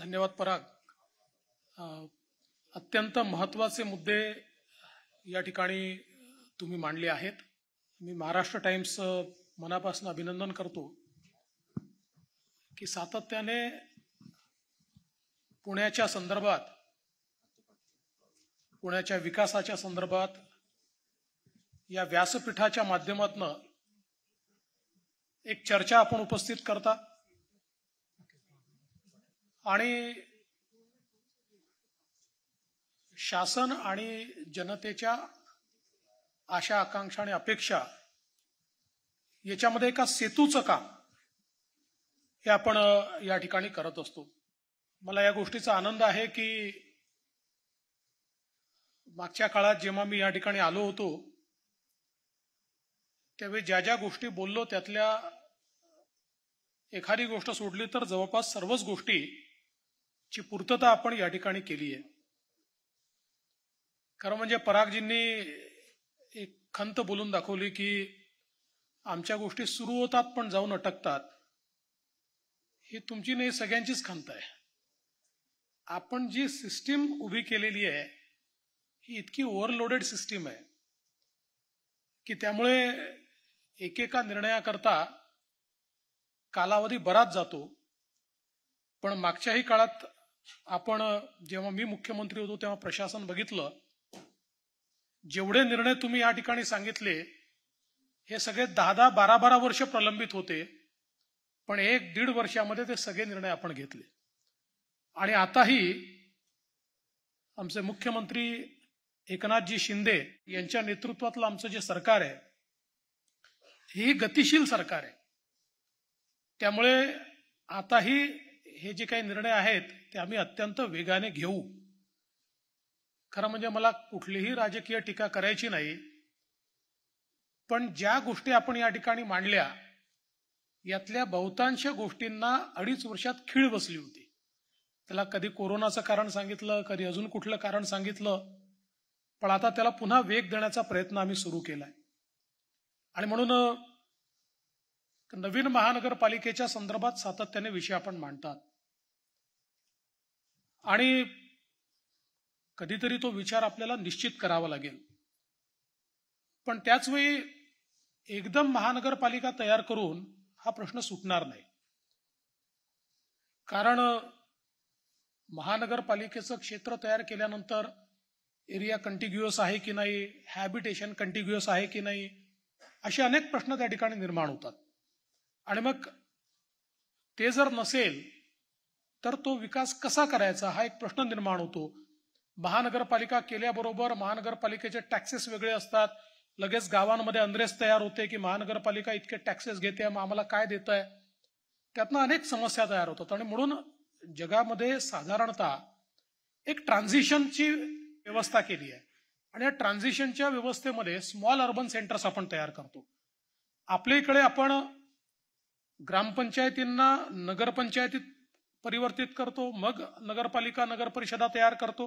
धन्यवाद पराग अत्यंत महत्त्वाचे मुद्दे या ठिकाणी तुम्ही मांडले आहेत मी महाराष्ट्र टाइम्स मनापासून अभिनंदन करतो की सातत्याने पुण्याच्या संदर्भात पुण्याच्या विकासाच्या संदर्भात या व्यासपीठाच्या माध्यमातून एक चर्चा आपण उपस्थित करता आणि शासन आणि जनतेच्या आशा आकांक्षा आणि अपेक्षा याच्यामध्ये एका सेतूचं काम हे आपण या ठिकाणी करत असतो मला या गोष्टीचा आनंद आहे की मागच्या काळात जेव्हा मी या ठिकाणी आलो होतो त्यावेळी ज्या ज्या गोष्टी बोललो त्यातल्या एखादी गोष्ट सोडली तर जवळपास सर्वच गोष्टी ची पूर्तता आपण या ठिकाणी केली आहे कारण म्हणजे परागजींनी एक खंत बोलून दाखवली की आमच्या गोष्टी सुरू होतात पण जाऊन अटकतात ही तुमची नाही सगळ्यांचीच खंत आहे आपण जी सिस्टीम उभी केलेली आहे ही इतकी ओव्हरलोडेड सिस्टीम आहे की त्यामुळे एकेका निर्णयाकरता कालावधी बराच जातो पण मागच्याही काळात आपण जेव्हा मी मुख्यमंत्री होतो तेव्हा प्रशासन बघितलं जेवढे निर्णय तुम्ही या ठिकाणी सांगितले हे सगळे दहा दहा बारा बारा वर्ष प्रलंबित होते पण एक दीड वर्षामध्ये ते सगळे निर्णय आपण घेतले आणि आताही आमचे मुख्यमंत्री एकनाथजी शिंदे यांच्या नेतृत्वातलं आमचं जे सरकार आहे ही गतिशील सरकार आहे त्यामुळे आताही हे जे काही निर्णय आहेत ते आम्ही अत्यंत वेगाने घेऊ खरं म्हणजे मला कुठलीही राजकीय टीका करायची नाही पण ज्या गोष्टी आपण या ठिकाणी मांडल्या यातल्या बहुतांश गोष्टींना अडीच वर्षात खीळ बसली होती त्याला कधी कोरोनाचं कारण सांगितलं कधी अजून कुठलं कारण सांगितलं पण आता त्याला पुन्हा वेग देण्याचा प्रयत्न आम्ही सुरू केलाय आणि म्हणून नवीन महानगरपालिकेच्या संदर्भात सातत्याने विषय आपण मांडतात आणि कधीतरी तो विचार आपल्याला निश्चित करावा लागेल पण त्याचवेळी एकदम महानगरपालिका तयार करून हा प्रश्न सुटणार नाही कारण महानगरपालिकेचं क्षेत्र तयार केल्यानंतर एरिया कंटिग्युअस आहे की नाही हॅबिटेशन कंटिग्युअस आहे की नाही असे अनेक प्रश्न त्या ठिकाणी निर्माण होतात आणि मग ते जर नसेल तर तो विकास कसा करायचा हा एक प्रश्न निर्माण होतो महानगरपालिका केल्याबरोबर महानगरपालिकेचे टॅक्सेस वेगळे असतात लगेच गावांमध्ये अंद्रेस तयार होते की महानगरपालिका इतके टॅक्सेस घेते मग आम्हाला काय देत आहे त्यातनं अनेक समस्या तयार होतात आणि म्हणून जगामध्ये साधारणतः एक ट्रान्झिशनची व्यवस्था केली आहे आणि या ट्रान्झिशनच्या व्यवस्थेमध्ये स्मॉल अर्बन सेंटर्स आपण तयार करतो आपल्या इकडे आपण ग्रामपंचायतींना नगरपंचायतीत परिवर्तित करतो मग नगरपालिका नगर परिषदा तयार करतो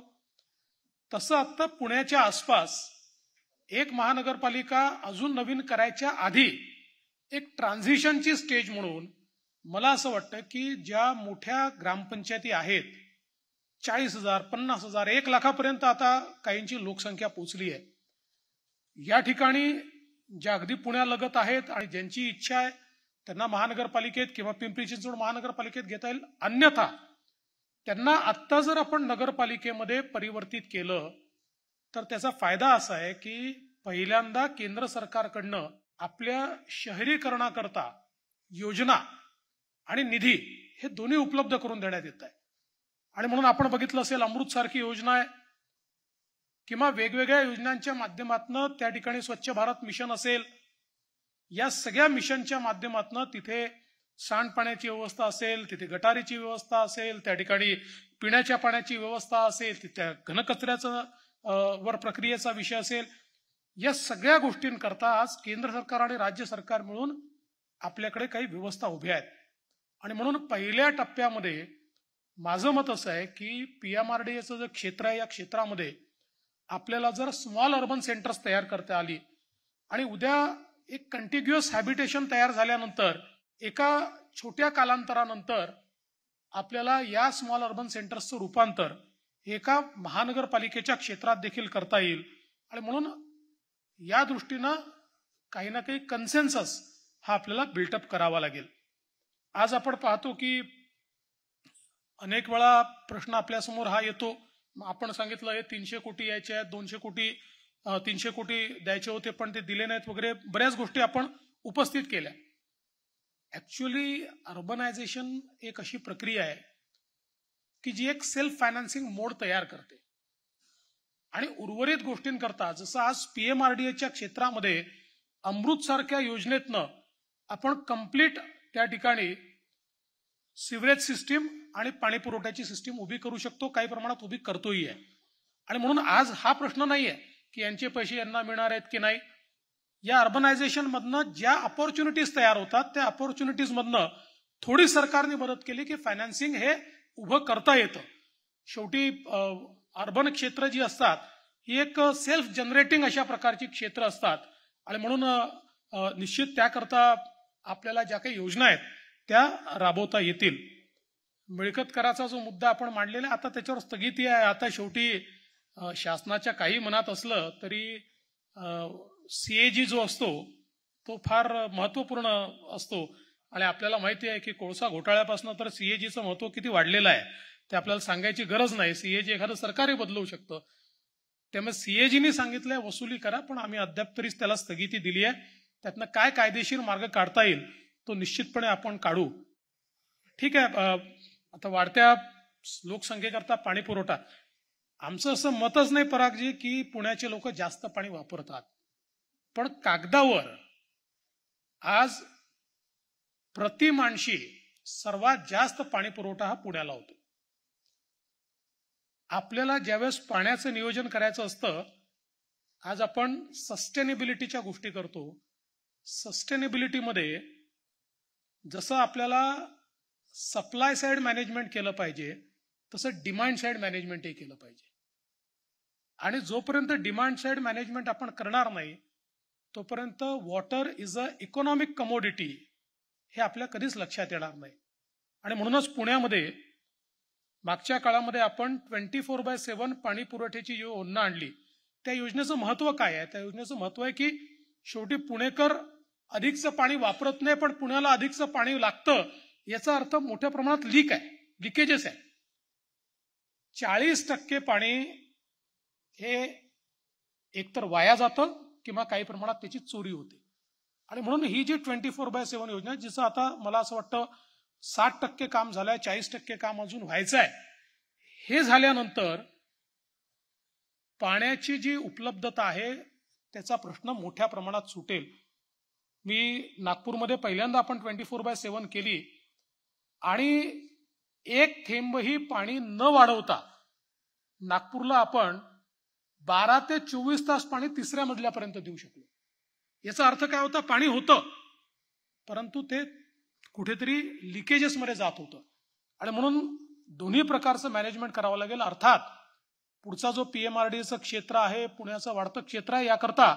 तसं आता पुण्याच्या आसपास एक महानगरपालिका अजून नवीन करायच्या आधी एक ट्रान्झिशनची स्टेज म्हणून मला असं वाटतं की ज्या मोठ्या ग्रामपंचायती आहेत चाळीस हजार पन्नास हजार एक लाखापर्यंत आता काहींची लोकसंख्या पोचली आहे या ठिकाणी ज्या अगदी पुण्यालगत आहेत आणि ज्यांची इच्छा आहे त्यांना महानगरपालिकेत किंवा पिंपरी चिंचवड महानगरपालिकेत घेता येईल अन्यथा त्यांना आत्ता जर आपण नगरपालिकेमध्ये परिवर्तित केलं तर त्याचा फायदा असा आहे की पहिल्यांदा केंद्र सरकारकडनं आपल्या शहरीकरणाकरता योजना आणि निधी हे दोन्ही उपलब्ध करून देण्यात येत आहे आणि म्हणून आपण बघितलं असेल अमृतसारखी योजना आहे किंवा वेगवेगळ्या योजनांच्या माध्यमातून त्या ठिकाणी स्वच्छ भारत मिशन असेल या सगळ्या मिशनच्या माध्यमातून तिथे सांडपाण्याची व्यवस्था असेल तिथे गटारीची व्यवस्था असेल त्या ठिकाणी पिण्याच्या पाण्याची व्यवस्था असेल तिथे घनकचऱ्याचं वर प्रक्रियेचा विषय असेल या सगळ्या गोष्टींकरता आज केंद्र सरकार आणि राज्य सरकार मिळून आपल्याकडे काही व्यवस्था उभ्या आहेत आणि म्हणून पहिल्या टप्प्यामध्ये माझं मत असं आहे की पी एम आर डी एचं जे क्षेत्र आहे या क्षेत्रामध्ये आपल्याला जर स्मॉल अर्बन सेंटर्स तयार करता आली आणि उद्या एक कंटिग्युअस हॅबिटेशन तयार झाल्यानंतर एका छोट्या कालांतरानंतर आपल्याला या स्मॉल अर्बन सेंटर्सचं रूपांतर एका महानगरपालिकेच्या क्षेत्रात देखील करता येईल आणि म्हणून या दृष्टीनं काही ना काही कन्सेन्सस हा आपल्याला बिल्टअप करावा लागेल आज आपण पाहतो की अनेक वेळा प्रश्न आपल्यासमोर हा येतो आपण सांगितलं हे तीनशे कोटी यायचे आहेत दोनशे कोटी तीनशे कोटी द्यायचे होते पण ते दिले नाहीत वगैरे बऱ्याच गोष्टी आपण उपस्थित केल्या ऍक्च्युली अर्बनायझेशन एक अशी प्रक्रिया आहे की जी एक सेल्फ फायनान्सिंग मोड तयार करते आणि उर्वरित गोष्टींकरता जसं आज पीएमआरडीएच्या क्षेत्रामध्ये अमृत सारख्या योजनेतनं आपण कम्प्लीट त्या ठिकाणी सिवरेज सिस्टीम आणि पाणी पुरवठ्याची सिस्टीम उभी करू शकतो काही प्रमाणात उभी करतोही आहे आणि म्हणून आज हा प्रश्न नाही आहे की यांचे पैसे यांना मिळणार आहेत की नाही या अर्बनायझेशन मधनं ज्या ऑपॉर्च्युनिटीज तयार होतात त्या ऑपॉर्च्युनिटीजमधनं थोडी सरकारने मदत केली की फायनान्सिंग हे उभं करता येतं शेवटी अर्बन क्षेत्र जी असतात ही एक सेल्फ जनरेटिंग अशा प्रकारची क्षेत्र असतात आणि म्हणून निश्चित त्याकरता आपल्याला ज्या काही योजना आहेत त्या राबवता येतील मिळकत कराचा जो मुद्दा आपण मांडलेला आता त्याच्यावर स्थगिती आहे आता शेवटी शासनाच्या काही मनात असलं तरी सीएजी जो असतो तो फार महत्वपूर्ण असतो आणि आपल्याला माहिती आहे की कोळसा घोटाळ्यापासून तर सीएजीचं महत्व किती वाढलेलं आहे ते आपल्याला सांगायची गरज नाही सीएजी एखादं सरकारही बदलवू शकतं त्यामुळे सीएजीने सांगितलंय वसुली करा पण आम्ही अद्याप तरीच त्याला स्थगिती दिली आहे त्यातनं काय कायदेशीर मार्ग काढता येईल तो निश्चितपणे आपण काढू ठीक आहे आता वाढत्या लोकसंख्येकरता पाणी पुरवठा आमचं असं मतच नाही परागजी की पुण्याचे लोक जास्त पाणी वापरतात पण कागदावर आज प्रति माणशी सर्वात जास्त पाणी पुरवठा हा पुण्याला होतो आपल्याला ज्यावेळेस पाण्याचं नियोजन करायचं असतं आज आपण सस्टेनेबिलिटीच्या गोष्टी करतो सस्टेनेबिलिटीमध्ये जसं आपल्याला सप्लाय साईड मॅनेजमेंट केलं पाहिजे तसं डिमांड साईड मॅनेजमेंटही केलं पाहिजे आणि जोपर्यंत डिमांड साईड मॅनेजमेंट आपण करणार नाही तोपर्यंत water is a economic commodity हे आपल्या कधीच लक्षात येणार नाही आणि म्हणूनच पुण्यामध्ये मागच्या काळामध्ये आपण ट्वेंटी फोर बाय सेव्हन पाणी पुरवठ्याची योजना आणली त्या योजनेचं महत्व काय आहे त्या योजनेचं महत्व आहे की शेवटी पुणेकर अधिकचं पाणी वापरत नाही पण पुण्याला अधिकचं पाणी लागतं याचा अर्थ मोठ्या प्रमाणात लीक आहे लिकेजेस आहे चाळीस टक्के पाणी हे एकतर वाया जातं किंवा काही प्रमाणात त्याची चोरी होते आणि म्हणून ही जी ट्वेंटी फोर बाय सेव्हन योजना जिचं आता मला असं वाटतं साठ टक्के काम झालंय चाळीस टक्के काम अजून व्हायचं आहे हे झाल्यानंतर पाण्याची जी उपलब्धता आहे त्याचा प्रश्न मोठ्या प्रमाणात सुटेल मी नागपूरमध्ये पहिल्यांदा आपण ट्वेंटी फोर बाय सेव्हन केली आणि एक थेंबही पाणी न वाढवता नागपूरला आपण बारा ते चोवीस तास पाणी तिसऱ्या मजल्यापर्यंत देऊ शकलो याचा अर्थ काय होता पाणी होतं परंतु ते कुठेतरी लिकेजेसमध्ये जात होतं आणि म्हणून दोन्ही प्रकारचं मॅनेजमेंट करावं लागेल अर्थात पुढचा जो पी एम डीचं क्षेत्र आहे पुण्याचं वाढतं क्षेत्र आहे याकरता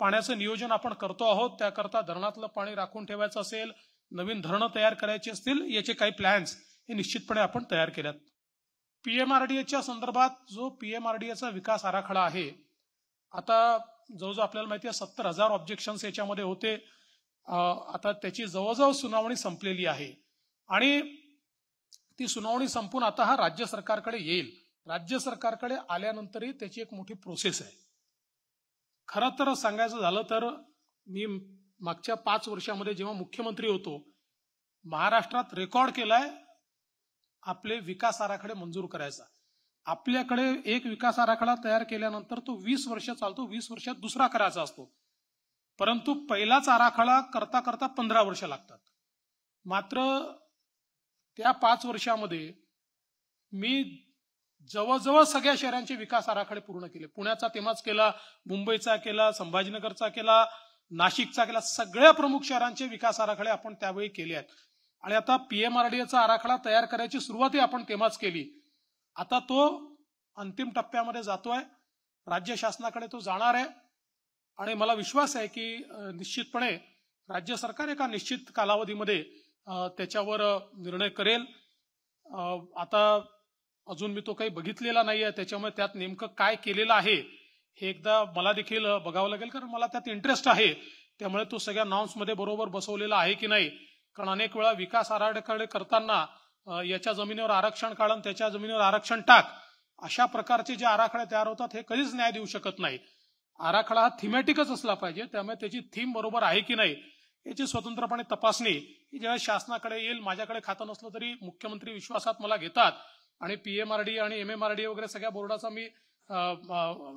पाण्याचं नियोजन आपण करतो आहोत त्याकरता धरणातलं पाणी राखून ठेवायचं असेल नवीन धरणं तयार करायची असतील याचे काही प्लॅन्स हे निश्चितपणे आपण तयार केल्यात पीएमआरडीएच्या संदर्भात जो पीएमआरडीएचा विकास आराखडा आहे आता जवळजवळ आपल्याला माहिती आहे सत्तर हजार ऑब्जेक्शन्स याच्यामध्ये होते आता त्याची जवळजवळ सुनावणी संपलेली आहे आणि ती सुनावणी संपून आता हा राज्य सरकारकडे येईल राज्य सरकारकडे आल्यानंतरही त्याची एक मोठी प्रोसेस आहे खरं तर सांगायचं झालं तर मी मागच्या पाच वर्षामध्ये जेव्हा मुख्यमंत्री होतो महाराष्ट्रात रेकॉर्ड केलाय आपले विकास आराखडे मंजूर करायचा आपल्याकडे एक विकास आराखडा तयार केल्यानंतर तो वीस वर्ष चालतो वीस वर्षात दुसरा करायचा असतो परंतु पहिलाच आराखडा करता करता पंधरा वर्ष लागतात मात्र त्या पाच वर्षामध्ये मी जवळजवळ सगळ्या शहरांचे विकास आराखडे पूर्ण केले पुण्याचा तेव्हाच केला मुंबईचा केला संभाजीनगरचा केला नाशिकचा केला सगळ्या प्रमुख शहरांचे विकास आराखडे आपण त्यावेळी केले आहेत आणि आता पीएमआरडीएचा आराखडा तयार करायची सुरुवातही आपण तेव्हाच केली आता तो अंतिम टप्प्यामध्ये जातोय राज्य शासनाकडे तो जाणार आहे आणि मला विश्वास आहे की निश्चितपणे राज्य सरकार एका निश्चित कालावधीमध्ये त्याच्यावर निर्णय करेल आता अजून मी तो काही बघितलेला नाही आहे त्याच्यामुळे त्यात नेमकं काय केलेलं आहे हे एकदा मला देखील बघावं लागेल कारण मला त्यात इंटरेस्ट आहे त्यामुळे तो सगळ्या नॉर्म्समध्ये बरोबर बसवलेला आहे की नाही कारण अनेक वेळा विकास आराखडे करताना याच्या जमिनीवर आरक्षण काढून त्याच्या जमिनीवर आरक्षण टाक अशा प्रकारचे जे आराखडे तयार होतात हे कधीच न्याय देऊ शकत नाही आराखडा हा थिमॅटिकच असला पाहिजे त्यामुळे त्याची थीम बरोबर आहे की नाही याची स्वतंत्रपणे तपासणी ही ज्यावेळेस शासनाकडे येईल माझ्याकडे खातं नसलं तरी मुख्यमंत्री विश्वासात मला घेतात आणि पीएमआरडी आणि एम वगैरे सगळ्या बोर्डाचा मी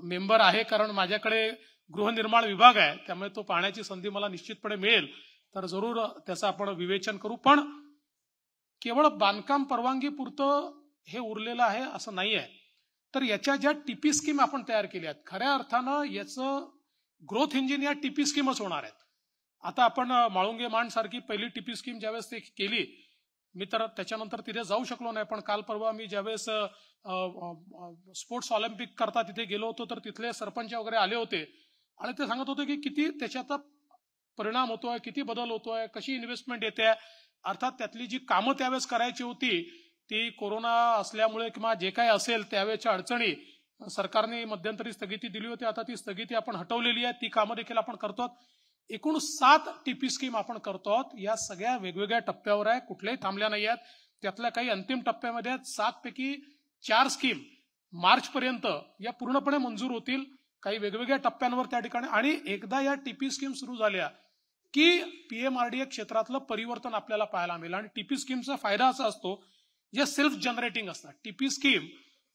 मेंबर आहे कारण माझ्याकडे गृहनिर्माण विभाग आहे त्यामुळे तो पाहण्याची संधी मला निश्चितपणे मिळेल तर जरूर त्याचं आपण विवेचन करू पण केवळ बांधकाम परवानगी पुरतं हे उरलेलं आहे असं नाही आहे तर याच्या ज्या टीपी स्कीम आपण तयार केल्या आहेत खऱ्या अर्थानं याचं ग्रोथ इंजिन या टीपी स्कीमच होणार आहेत आता आपण माळुंगे मांड सारखी पहिली टीपी स्कीम ज्यावेळेस ते केली मी तर त्याच्यानंतर तिथे जाऊ शकलो नाही पण काल परवा मी ज्यावेळेस स्पोर्ट्स ऑलिम्पिक करता तिथे गेलो होतो तर तिथले सरपंच वगैरे आले होते आणि ते सांगत होते की किती त्याच्यात परिणाम होतोय किती बदल होतोय कशी इन्व्हेस्टमेंट येते अर्थात त्यातली जी कामं त्यावेळेस करायची होती ती कोरोना असल्यामुळे किंवा जे काही असेल त्यावेळेच्या अडचणी सरकारने मध्यंतरी स्थगिती दिली होती आता ती स्थगिती आपण हटवलेली आहे ती कामं देखील आपण करतो एकूण सात टीपी स्कीम आपण करतो या सगळ्या वेगवेगळ्या टप्प्यावर आहे कुठल्याही थांबल्या नाही आहेत त्यातल्या काही अंतिम टप्प्यामध्ये आहेत सात पैकी चार स्कीम मार्च पर्यंत या पूर्णपणे मंजूर होतील काही वेगवेगळ्या टप्प्यांवर त्या ठिकाणी आणि एकदा या टीपी स्कीम सुरू झाल्या की पीएमआरडीए क्षेत्रातलं परिवर्तन आपल्याला पाहायला मिळेल आणि टीपी स्कीमचा फायदा असा असतो या सेल्फ जनरेटिंग असतात टीपी स्कीम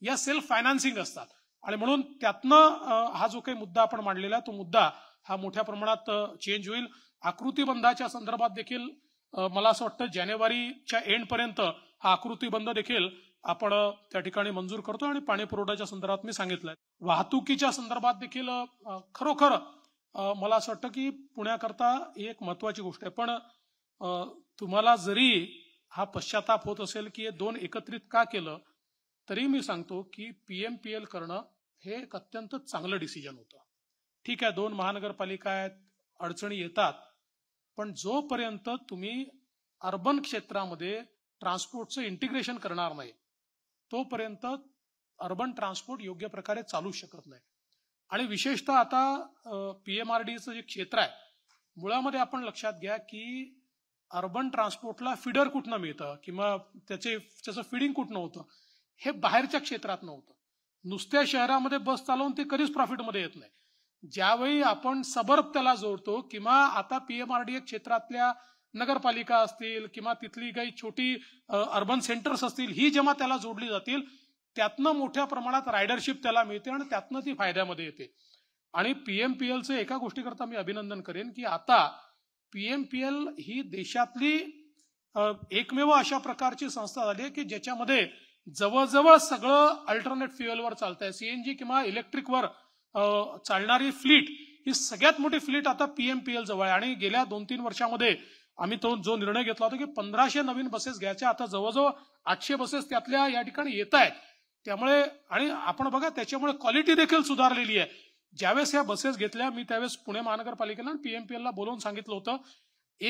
या सेल्फ फायनान्सिंग असतात आणि म्हणून त्यातनं हा जो काही मुद्दा आपण मांडलेला तो मुद्दा हा मोठ्या प्रमाणात चेंज होईल आकृतीबंधाच्या संदर्भात देखील मला असं वाटतं जानेवारीच्या एंड पर्यंत हा आकृतीबंध देखील आपण त्या ठिकाणी मंजूर करतो आणि पाणी पुरवठ्याच्या संदर्भात मी सांगितलंय वाहतुकीच्या संदर्भात देखील खरोखर मला असं वाटतं की पुण्याकरता ही एक महत्वाची गोष्ट आहे पण तुम्हाला जरी हा पश्चाताप होत असेल की हे दोन एकत्रित का केलं तरी मी सांगतो की पी एम पी एल करणं हे एक अत्यंत चांगलं डिसिजन होतं ठीक आहे दोन महानगरपालिका आहेत अडचणी येतात पण जोपर्यंत तुम्ही अर्बन क्षेत्रामध्ये ट्रान्सपोर्टचं इंटिग्रेशन करणार नाही तोपर्यंत अर्बन ट्रान्सपोर्ट योग्य प्रकारे चालू शकत नाही आणि विशेषतः आता पी एम आर डीचं जे क्षेत्र आहे मुळामध्ये आपण लक्षात घ्या की अर्बन ट्रान्सपोर्टला फिडर कुठनं मिळतं किंवा त्याचे त्याचं फिडिंग कुठनं होतं हे बाहेरच्या क्षेत्रात नव्हतं नुसत्या शहरामध्ये बस चालवून ते कधीच प्रॉफिटमध्ये येत नाही ज्यावेळी आपण सबर्ब त्याला जोडतो किंवा आता पीएमआरडी क्षेत्रातल्या नगरपालिका असतील किंवा तिथली काही छोटी अर्बन सेंटर्स असतील ही जेव्हा त्याला जोडली जातील त्यातनं मोठ्या प्रमाणात रायडरशिप त्याला मिळते आणि त्यातनं ती फायद्यामध्ये येते आणि एलचं एका गोष्टीकरता मी अभिनंदन करेन की आता पीएमपीएल ही देशातली एकमेव अशा प्रकारची संस्था झाली आहे की ज्याच्यामध्ये जवळजवळ सगळं अल्टरनेट फ्युएलवर चालत आहे सीएनजी किंवा इलेक्ट्रिकवर चालणारी फ्लीट ही सगळ्यात मोठी फ्लीट आता पीएमपीएल जवळ आहे आणि गेल्या दोन तीन वर्षामध्ये आम्ही तो जो निर्णय घेतला होता की पंधराशे नवीन बसेस घ्यायच्या आता जवळजवळ आठशे बसेस त्यातल्या या ठिकाणी येत आहेत त्यामुळे आणि आपण बघा त्याच्यामुळे क्वालिटी देखील सुधारलेली आहे ज्यावेळेस या बसेस घेतल्या मी त्यावेळेस पुणे महानगरपालिकेला पीएमपीएलला बोलवून सांगितलं होतं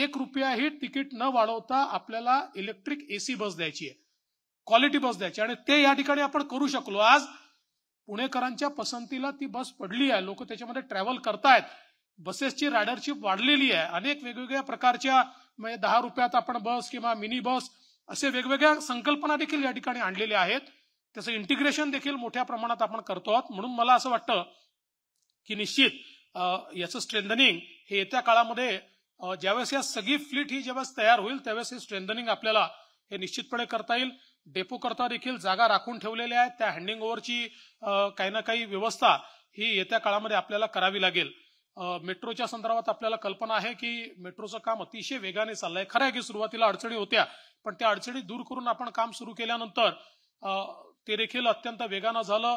एक रुपयाही तिकीट न वाढवता आपल्याला इलेक्ट्रिक एसी बस द्यायची आहे क्वालिटी बस द्यायची आणि ते या ठिकाणी आपण करू शकलो आज पुणेकरांच्या पसंतीला ती बस पडली आहे लोक त्याच्यामध्ये ट्रॅव्हल करतायत बसेसची रायडरशिप वाढलेली आहे अनेक वेगवेगळ्या प्रकारच्या म्हणजे दहा रुपयात आपण बस किंवा मिनी बस असे वेगवेगळ्या संकल्पना देखील या ठिकाणी आणलेल्या आहेत त्याचं इंटिग्रेशन देखील मोठ्या प्रमाणात आपण करतो आहोत म्हणून मला असं वाटतं की निश्चित याचं स्ट्रेंथनिंग हे येत्या काळामध्ये ज्यावेळेस या सगळी फ्लीट ही ज्यावेळेस तयार होईल त्यावेळेस हे स्ट्रेंथनिंग आपल्याला हे निश्चितपणे करता येईल डेपो करता देखील जागा राखून ठेवलेल्या आहेत त्या हँडिंग ओव्हरची काही ना काही व्यवस्था ही येत्या काळामध्ये आपल्याला करावी लागेल मेट्रोच्या संदर्भात आपल्याला कल्पना आहे की मेट्रोचं काम अतिशय वेगाने चाललंय खरं आहे की सुरुवातीला अडचणी होत्या पण त्या अडचणी दूर करून आपण काम सुरू केल्यानंतर ते देखील अत्यंत वेगानं झालं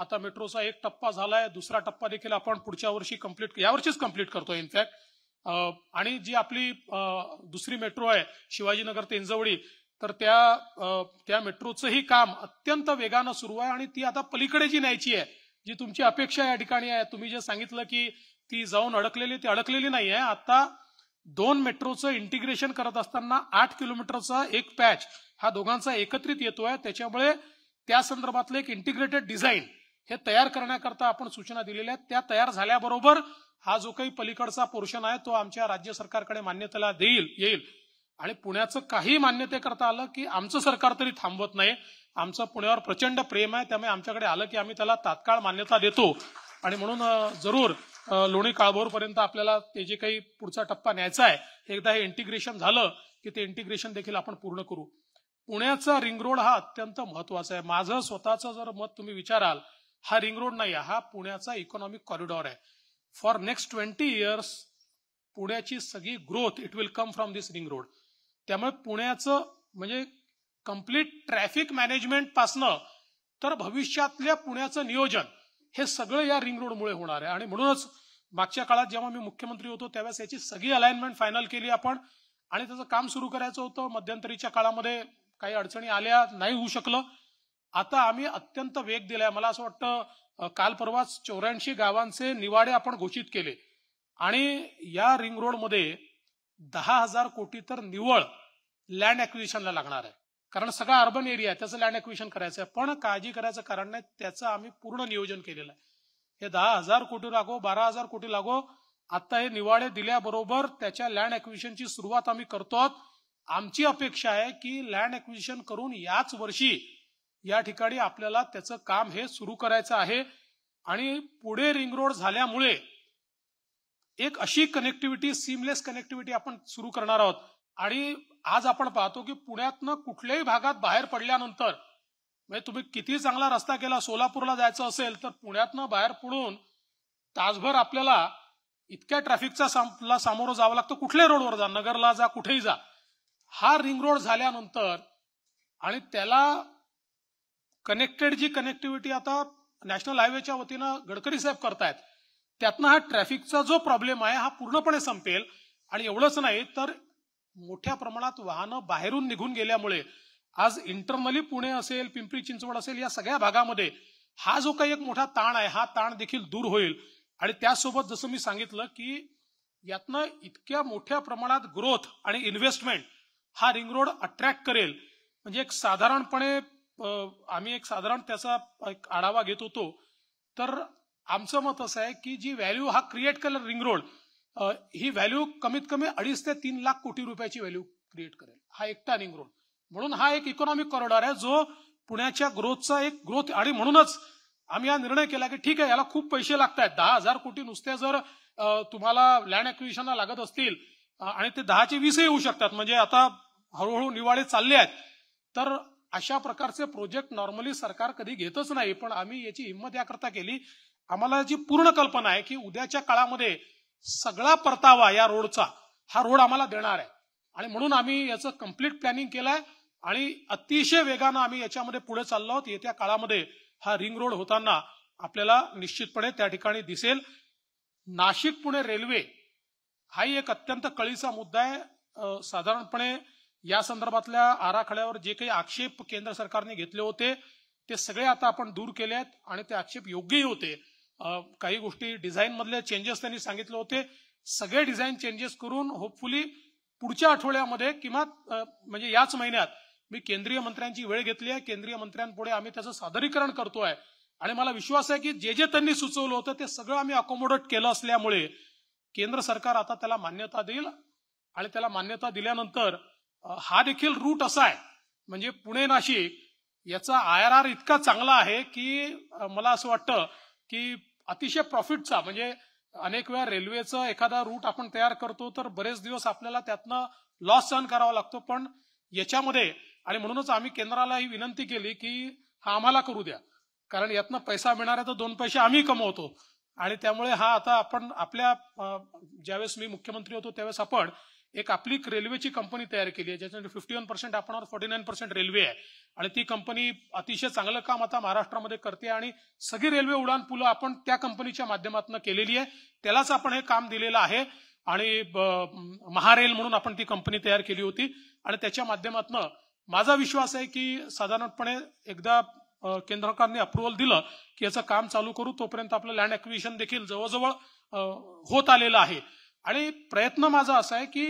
आता मेट्रोचा एक टप्पा झालाय दुसरा टप्पा देखील आपण पुढच्या वर्षी कम्प्लीट यावर्षीच कम्प्लीट करतो इनफॅक्ट आणि जी आपली दुसरी मेट्रो आहे शिवाजीनगर तेंजवळी तर त्या त्या मेट्रोचंही काम अत्यंत वेगानं सुरू आहे आणि ती आता पलीकडे जी न्यायची आहे जी तुमची अपेक्षा या ठिकाणी आहे तुम्ही जे सांगितलं की ती जाऊन अडकलेली ती अडकलेली नाही आहे आता दोन मेट्रोचं इंटिग्रेशन करत असताना आठ किलोमीटरचा एक पॅच हा दोघांचा एकत्रित येतोय त्याच्यामुळे त्या संदर्भातलं एक इंटिग्रेटेड डिझाईन हे तयार करण्याकरता आपण सूचना दिलेल्या आहेत त्या तयार झाल्याबरोबर हा जो काही पलीकडचा पोर्शन आहे तो आमच्या राज्य सरकारकडे मान्यतेला देईल येईल आणि पुण्याचं काही मान्यते करता आलं की आमचं सरकार तरी थांबवत नाही आमचं पुण्यावर प्रचंड प्रेम आहे त्यामुळे आमच्याकडे आलं की आम्ही त्याला तात्काळ मान्यता देतो आणि म्हणून जरूर लोणी काळभोरपर्यंत आपल्याला ते जे काही पुढचा टप्पा न्यायचा आहे एकदा हे इंटिग्रेशन झालं की ते इंटिग्रेशन देखील आपण पूर्ण करू पुण्याचा रिंगरोड हा अत्यंत महत्वाचा आहे माझं स्वतःचं जर मत तुम्ही विचाराल हा रिंगरोड नाही आहे हा पुण्याचा इकॉनॉमिक कॉरिडॉर आहे फॉर नेक्स्ट ट्वेंटी इयर्स पुण्याची सगळी growth it will come from this ring road त्यामुळे पुण्याचं म्हणजे कम्प्लीट ट्रॅफिक मॅनेजमेंट पासनं तर भविष्यातल्या पुण्याचं नियोजन हे सगळं या रिंग रोडमुळे होणार आहे आणि म्हणूनच मागच्या काळात जेव्हा मी मुख्यमंत्री होतो त्यावेळेस याची सगळी अलाइनमेंट फायनल केली आपण आणि त्याचं काम सुरू करायचं होतं मध्यंतरीच्या काळामध्ये काही अडचणी आल्या नाही होऊ शकलं आता आम्ही अत्यंत वेग दिलाय मला असं वाटतं काल परवाच चौऱ्याऐंशी गावांचे निवाडे आपण घोषित केले आणि या रिंग रोडमध्ये दहा हजार कोटी तर निवळ लँड अक्विजिशनला लागणार आहे कारण सगळा अर्बन एरिया आहे त्याचं लँड अक्विजिशन करायचं आहे पण काळजी करायचं कारण नाही त्याचं आम्ही पूर्ण नियोजन केलेलं आहे हे दहा हजार कोटी लागो बारा हजार कोटी लागो आता हे निवाडे दिल्याबरोबर त्याच्या लँड अक्विजिशनची सुरुवात आम्ही करतो आमची अपेक्षा आहे की लँड एक्विजिशन करून याच वर्षी या ठिकाणी आपल्याला त्याचं काम हे सुरू करायचं आहे आणि पुढे रिंग रोड झाल्यामुळे एक अशी कनेक्टिव्हिटी सीमलेस कनेक्टिव्हिटी आपण सुरू करणार आहोत आणि आज आपण पाहतो की पुण्यातनं कुठल्याही भागात बाहेर पडल्यानंतर म्हणजे तुम्ही किती चांगला रस्ता केला सोलापूरला जायचं असेल तर पुण्यातनं बाहेर पडून तासभर आपल्याला इतक्या ट्रॅफिकचा सामोरं जावं लागतं कुठल्याही रोडवर जा नगरला जा कुठेही जा हा रिंग रोड झाल्यानंतर आणि त्याला कनेक्टेड जी कनेक्टिव्हिटी आता नॅशनल हायवेच्या वतीनं गडकरी साहेब करतायत त्यातनं हा ट्रॅफिकचा जो प्रॉब्लेम आहे हा पूर्णपणे संपेल आणि एवढंच नाही तर मोठ्या प्रमाणात वाहनं बाहेरून निघून गेल्यामुळे आज इंटरनली पुणे असेल पिंपरी चिंचवड असेल या सगळ्या भागामध्ये हा जो काही एक मोठा ताण आहे हा ताण देखील दूर होईल आणि त्यासोबत जसं मी सांगितलं की यातनं इतक्या मोठ्या प्रमाणात ग्रोथ आणि इन्व्हेस्टमेंट हा रिंग रोड अट्रॅक्ट करेल म्हणजे एक साधारणपणे आम्ही एक साधारण त्याचा एक आढावा घेत होतो तर आमचं मत असं आहे की जी व्हॅल्यू हा क्रिएट करेल रिंग रोड ही व्हॅल्यू कमीत कमी अडीच ते तीन लाख कोटी रुपयाची व्हॅल्यू क्रिएट करेल हा एकटा रिंग रोड म्हणून हा एक इकॉनॉमिक कॉरिडॉर आहे जो पुण्याच्या ग्रोथचा एक ग्रोथ आणि म्हणूनच आम्ही हा निर्णय केला की ठीक आहे याला खूप पैसे लागत आहेत दहा हजार कोटी नुसते जर तुम्हाला लँड अॅक्विशनला लागत असतील आणि ते दहाचे वीसही होऊ शकतात म्हणजे आता हळूहळू निवाळे चालले आहेत तर अशा प्रकारचे प्रोजेक्ट नॉर्मली सरकार कधी घेतच नाही पण आम्ही याची हिंमत याकरता केली आम्हाला जी पूर्ण कल्पना आहे की उद्याच्या काळामध्ये सगळा परतावा या रोडचा हा रोड आम्हाला देणार आहे आणि म्हणून आम्ही याचं कम्प्लीट प्लॅनिंग आहे आणि अतिशय वेगानं आम्ही याच्यामध्ये पुढे चाललो आहोत येत्या काळामध्ये हा रिंग रोड होताना आपल्याला निश्चितपणे त्या ठिकाणी दिसेल नाशिक पुणे रेल्वे हा एक अत्यंत कळीचा मुद्दा आहे साधारणपणे या संदर्भातल्या आराखड्यावर जे काही आक्षेप केंद्र सरकारने घेतले होते ते सगळे आता आपण दूर केले आहेत आणि ते आक्षेप योग्यही होते काही गोष्टी डिझाईन मधले चेंजेस त्यांनी सांगितले होते सगळे डिझाईन चेंजेस करून होपफुली पुढच्या आठवड्यामध्ये किंवा म्हणजे याच महिन्यात मी केंद्रीय मंत्र्यांची वेळ घेतली आहे केंद्रीय मंत्र्यांपुढे आम्ही त्याचं सादरीकरण करतोय आणि मला विश्वास आहे की जे जे त्यांनी सुचवलं होतं ते सगळं आम्ही अकोमोडेट केलं असल्यामुळे केंद्र सरकार आता त्याला मान्यता देईल आणि त्याला मान्यता दिल्यानंतर हा देखील रूट असा आहे म्हणजे पुणे नाशिक याचा आय आर आर इतका चांगला आहे की मला असं वाटतं की अतिशय प्रॉफिटचा म्हणजे अनेक वेळा रेल्वेचं एखादा रूट आपण तयार करतो तर बरेच दिवस आपल्याला त्यातनं लॉस सहन करावा लागतो पण याच्यामध्ये आणि म्हणूनच आम्ही केंद्राला ही विनंती केली की हा आम्हाला करू द्या कारण यातनं पैसा आहे तर दोन पैसे आम्ही कमवतो आणि त्यामुळे हा आता आपण आपल्या ज्यावेळेस मी मुख्यमंत्री होतो त्यावेळेस आपण एक आपली रेल्वेची कंपनी तयार केली आहे ज्याच्यामध्ये फिफ्टी वन पर्सेंट आपण फोर्टी नाईन पर्सेंट रेल्वे आहे आणि ती कंपनी अतिशय चांगलं काम आता महाराष्ट्रामध्ये करते आणि सगळी रेल्वे उडान पुलं आपण त्या कंपनीच्या माध्यमातून केलेली आहे त्यालाच आपण हे काम दिलेलं आहे आणि महारेल म्हणून आपण ती कंपनी तयार केली होती आणि त्याच्या माध्यमातून माझा विश्वास आहे की साधारणपणे एकदा केंद्र सरकारने अप्रुव्हल दिलं की याचं काम चालू करू तोपर्यंत आपलं लँड अक्विशन देखील जवळजवळ होत आलेलं आहे आणि प्रयत्न माझा असा आहे की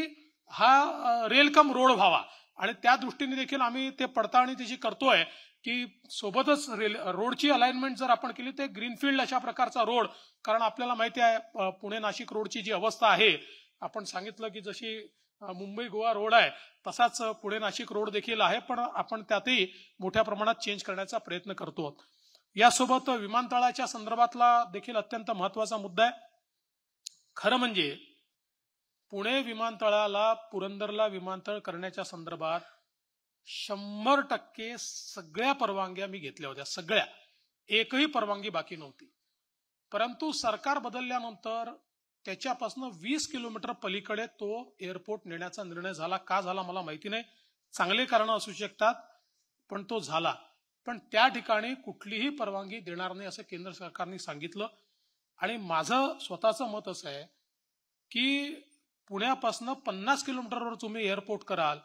हा रेल कम रोड व्हावा आणि त्या दृष्टीने देखील आम्ही ते पडताळणी त्याची करतोय की सोबतच रेल रोडची अलाइनमेंट जर आपण केली तर ग्रीनफील्ड अशा प्रकारचा रोड कारण आपल्याला माहिती आहे पुणे नाशिक रोडची जी अवस्था आहे आपण सांगितलं की जशी मुंबई गोवा रोड आहे तसाच पुणे नाशिक रोड देखील आहे पण आपण त्यातही मोठ्या प्रमाणात चेंज करण्याचा प्रयत्न करतो यासोबत विमानतळाच्या संदर्भातला देखील अत्यंत महत्वाचा मुद्दा आहे खरं म्हणजे पुणे विमानतळाला पुरंदरला विमानतळ करण्याच्या संदर्भात शंभर टक्के सगळ्या परवानग्या मी घेतल्या होत्या सगळ्या एकही परवानगी बाकी नव्हती परंतु सरकार बदलल्यानंतर त्याच्यापासून वीस किलोमीटर पलीकडे तो एअरपोर्ट नेण्याचा निर्णय झाला का झाला मला माहिती नाही चांगले कारण असू शकतात पण तो झाला पण त्या ठिकाणी कुठलीही परवानगी देणार नाही असं केंद्र सरकारने सांगितलं आणि माझं स्वतःचं मत असं आहे की पुण्यापासून पन्नास किलोमीटरवर तुम्ही एअरपोर्ट कराल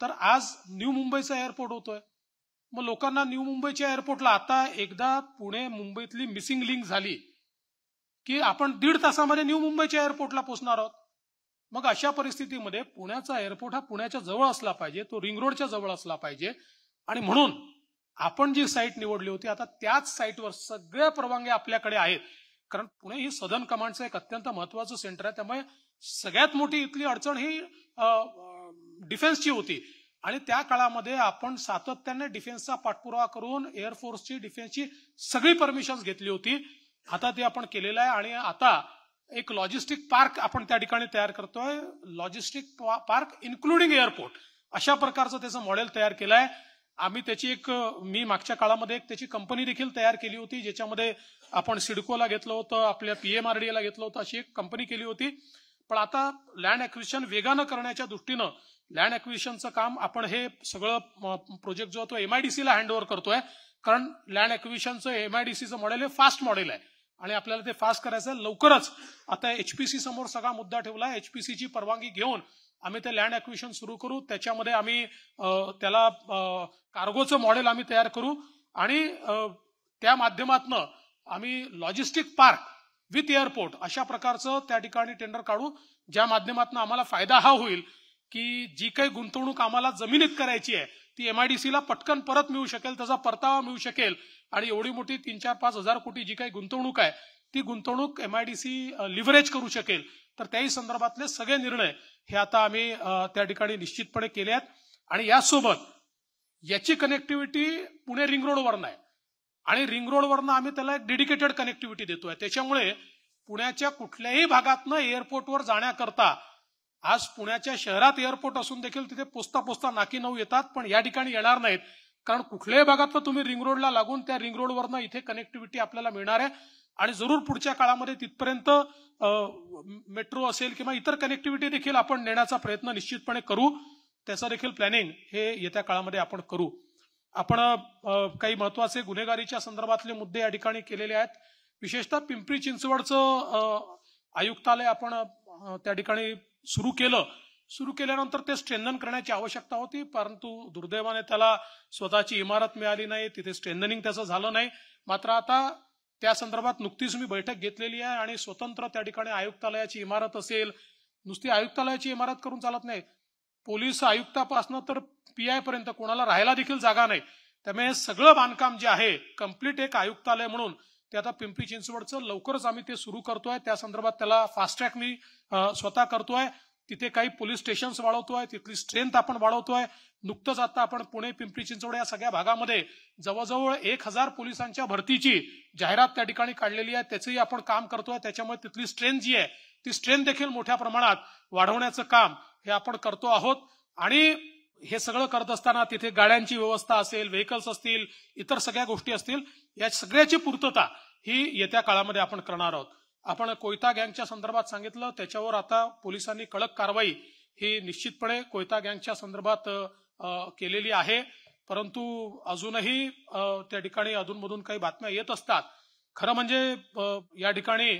तर आज न्यू मुंबईचा एअरपोर्ट होतोय मग लोकांना न्यू मुंबईच्या एअरपोर्टला आता एकदा पुणे मुंबईतली मिसिंग लिंक झाली की आपण दीड तासामध्ये न्यू मुंबईच्या एअरपोर्टला पोहोचणार आहोत मग अशा परिस्थितीमध्ये पुण्याचा एअरपोर्ट हा पुण्याच्या जवळ असला पाहिजे तो रिंग रोडच्या जवळ असला पाहिजे आणि म्हणून आपण जी साईट निवडली होती आता त्याच साईटवर सगळ्या परवानग्या आपल्याकडे आहेत कारण पुणे ही सदन कमांडचं एक अत्यंत महत्वाचं सेंटर आहे त्यामुळे सगळ्यात मोठी इथली अडचण ही डिफेन्सची होती आणि त्या काळामध्ये आपण सातत्याने डिफेन्सचा पाठपुरावा करून एअरफोर्सची डिफेन्सची सगळी परमिशन्स घेतली होती आता ते आपण केलेलं आहे आणि आता एक लॉजिस्टिक पार्क आपण त्या ठिकाणी तयार करतोय लॉजिस्टिक पार्क इन्क्लुडिंग एअरपोर्ट अशा प्रकारचं त्याचं मॉडेल तयार केलं आहे आम्ही त्याची एक मी मागच्या काळामध्ये एक त्याची कंपनी देखील तयार केली होती ज्याच्यामध्ये आपण सिडकोला घेतलं होतं आपल्या पीएमआरडीएला घेतलं होतं अशी एक कंपनी केली होती पण आता लँड ऍक्विशन वेगानं करण्याच्या दृष्टीनं लँड ऍक्विशनचं काम आपण हे सगळं प्रोजेक्ट जो तो एमआयडीसीला हँडओव्हर करतोय कारण लँड डी एमआयडीसीचं मॉडेल हे फास्ट मॉडेल आहे आणि आपल्याला ते फास्ट करायचं लवकरच आता एचपीसी समोर सगळा मुद्दा ठेवला एचपीसीची परवानगी घेऊन आम्ही ते लँड एक्विशन सुरू करू त्याच्यामध्ये आम्ही त्याला कार्गोचं मॉडेल आम्ही तयार करू आणि त्या माध्यमातनं आम्ही लॉजिस्टिक पार्क विथ एअरपोर्ट अशा प्रकारचं त्या ठिकाणी टेंडर काढू ज्या माध्यमातून आम्हाला फायदा हा होईल की जी काही गुंतवणूक आम्हाला जमिनीत करायची आहे ती एमआयडीसीला पटकन परत मिळू शकेल त्याचा परतावा मिळू शकेल आणि एवढी मोठी तीन चार पाच हजार कोटी जी काही गुंतवणूक आहे ती गुंतवणूक एमआयडीसी लिव्हरेज करू शकेल तर त्याही संदर्भातले सगळे निर्णय हे आता आम्ही त्या ठिकाणी निश्चितपणे केले आहेत आणि यासोबत याची कनेक्टिव्हिटी पुणे रिंग रोडवरनं आहे आणि रिंग रोडवरनं आम्ही त्याला एक डेडिकेटेड कनेक्टिव्हिटी देतोय त्याच्यामुळे पुण्याच्या कुठल्याही भागातनं एअरपोर्टवर जाण्याकरता आज पुण्याच्या शहरात एअरपोर्ट असून देखील तिथे पोस्ता पोस्ता नाकी नऊ येतात पण या ठिकाणी येणार नाहीत कारण कुठल्याही भागात तुम्ही रिंग रोडला लागून त्या रिंग रोडवरनं इथे कनेक्टिव्हिटी आपल्याला मिळणार आहे आणि जरूर पुढच्या काळामध्ये तिथपर्यंत मेट्रो असेल किंवा इतर कनेक्टिव्हिटी देखील आपण नेण्याचा प्रयत्न निश्चितपणे करू त्याचं देखील प्लॅनिंग हे येत्या काळामध्ये आपण करू आपण काही महत्वाचे गुन्हेगारीच्या संदर्भातले मुद्दे या ठिकाणी केलेले आहेत विशेषतः पिंपरी चिंचवडचं आयुक्तालय आपण त्या ठिकाणी सुरू केलं सुरू केल्यानंतर ते स्ट्रेंदन करण्याची आवश्यकता होती परंतु दुर्दैवाने त्याला स्वतःची इमारत मिळाली नाही तिथे स्ट्रेंदनिंग त्याचं झालं नाही मात्र आता त्या संदर्भात नुकतीच मी बैठक घेतलेली आहे आणि स्वतंत्र त्या ठिकाणी आयुक्तालयाची इमारत असेल नुसती आयुक्तालयाची इमारत करून चालत नाही पोलीस आयुक्तापासनं तर पी आय पर्यंत कोणाला राहायला देखील जागा नाही त्यामुळे सगळं बांधकाम जे आहे कम्प्लीट एक आयुक्तालय म्हणून ते आता पिंपरी चिंचवडचं लवकरच आम्ही ते सुरू करतोय त्या संदर्भात त्याला फास्ट ट्रॅक मी स्वतः करतोय तिथे काही पोलीस स्टेशन्स वाढवतोय तिथली स्ट्रेंथ आपण वाढवतोय नुकतंच आता आपण पुणे पिंपरी चिंचवड या सगळ्या भागामध्ये जवळजवळ एक हजार पोलिसांच्या भरतीची जाहिरात त्या ठिकाणी काढलेली आहे त्याचंही आपण काम करतोय त्याच्यामुळे तिथली स्ट्रेंथ जी आहे ती स्ट्रेंथ देखील मोठ्या प्रमाणात वाढवण्याचं काम हे आपण करतो आहोत आणि हे सगळं करत असताना तिथे गाड्यांची व्यवस्था असेल व्हेकल्स असतील इतर सगळ्या गोष्टी असतील या सगळ्याची पूर्तता ही येत्या काळामध्ये आपण करणार आहोत आपण कोयता गँगच्या संदर्भात सांगितलं त्याच्यावर आता पोलिसांनी कडक कारवाई ही निश्चितपणे कोयता गँगच्या संदर्भात केलेली आहे परंतु अजूनही त्या ठिकाणी अधूनमधून काही बातम्या येत असतात खरं म्हणजे या ठिकाणी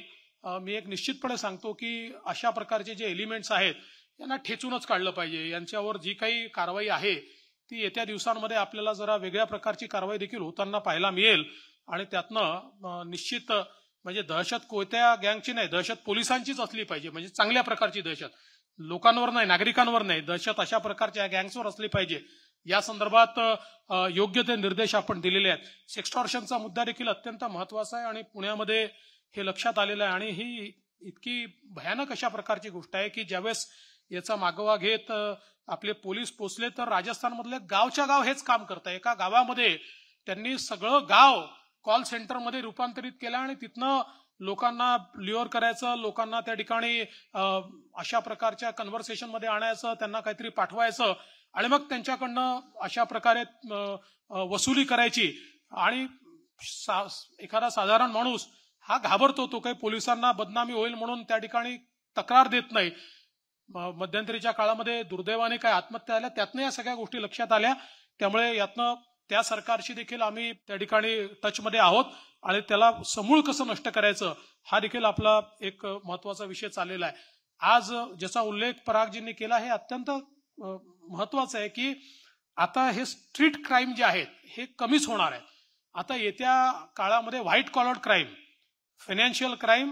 मी एक निश्चितपणे सांगतो की अशा प्रकारचे जे एलिमेंट्स आहेत यांना ठेचूनच काढलं पाहिजे यांच्यावर जी काही कारवाई आहे ती येत्या दिवसांमध्ये आपल्याला जरा वेगळ्या प्रकारची कारवाई देखील होताना पाहायला मिळेल आणि त्यातनं निश्चित म्हणजे दहशत कोणत्या गँगची नाही दहशत पोलिसांचीच असली पाहिजे म्हणजे चांगल्या प्रकारची दहशत लोकांवर नाही नागरिकांवर नाही दहशत अशा प्रकारच्या गँग्सवर असली पाहिजे या संदर्भात योग्य ते निर्देश आपण दिलेले आहेत सेक्स्टॉर्शनचा मुद्दा देखील अत्यंत महत्वाचा आहे आणि पुण्यामध्ये हे लक्षात आलेलं आहे आणि ही इतकी भयानक अशा प्रकारची गोष्ट आहे की ज्यावेळेस याचा मागोवा घेत आपले पोलीस पोचले तर राजस्थानमधले गावच्या गाव हेच काम करत एका गावामध्ये त्यांनी सगळं गाव कॉल सेंटरमध्ये रूपांतरित केलं आणि तिथनं लोकांना लिओर करायचं लोकांना त्या ठिकाणी अशा प्रकारच्या कन्व्हर्सेशन मध्ये आणायचं त्यांना काहीतरी पाठवायचं आणि मग त्यांच्याकडनं अशा प्रकारे वसुली करायची आणि एखादा साधारण माणूस हा घाबरतो तो काही पोलिसांना बदनामी होईल म्हणून त्या ठिकाणी तक्रार देत नाही मध्यंतरीच्या काळामध्ये दुर्दैवाने काय आत्महत्या आल्या त्यातनं या सगळ्या गोष्टी लक्षात आल्या त्यामुळे यातनं त्या सरकारशी देखील आम्ही त्या ठिकाणी टचमध्ये आहोत आणि त्याला समूळ कसं नष्ट करायचं हा देखील आपला एक महत्वाचा विषय चाललेला आहे आज ज्याचा उल्लेख परागजींनी केला हे अत्यंत महत्वाचं आहे की आता हे स्ट्रीट क्राईम जे आहेत हे कमीच होणार आहे आता येत्या काळामध्ये white collar crime financial crime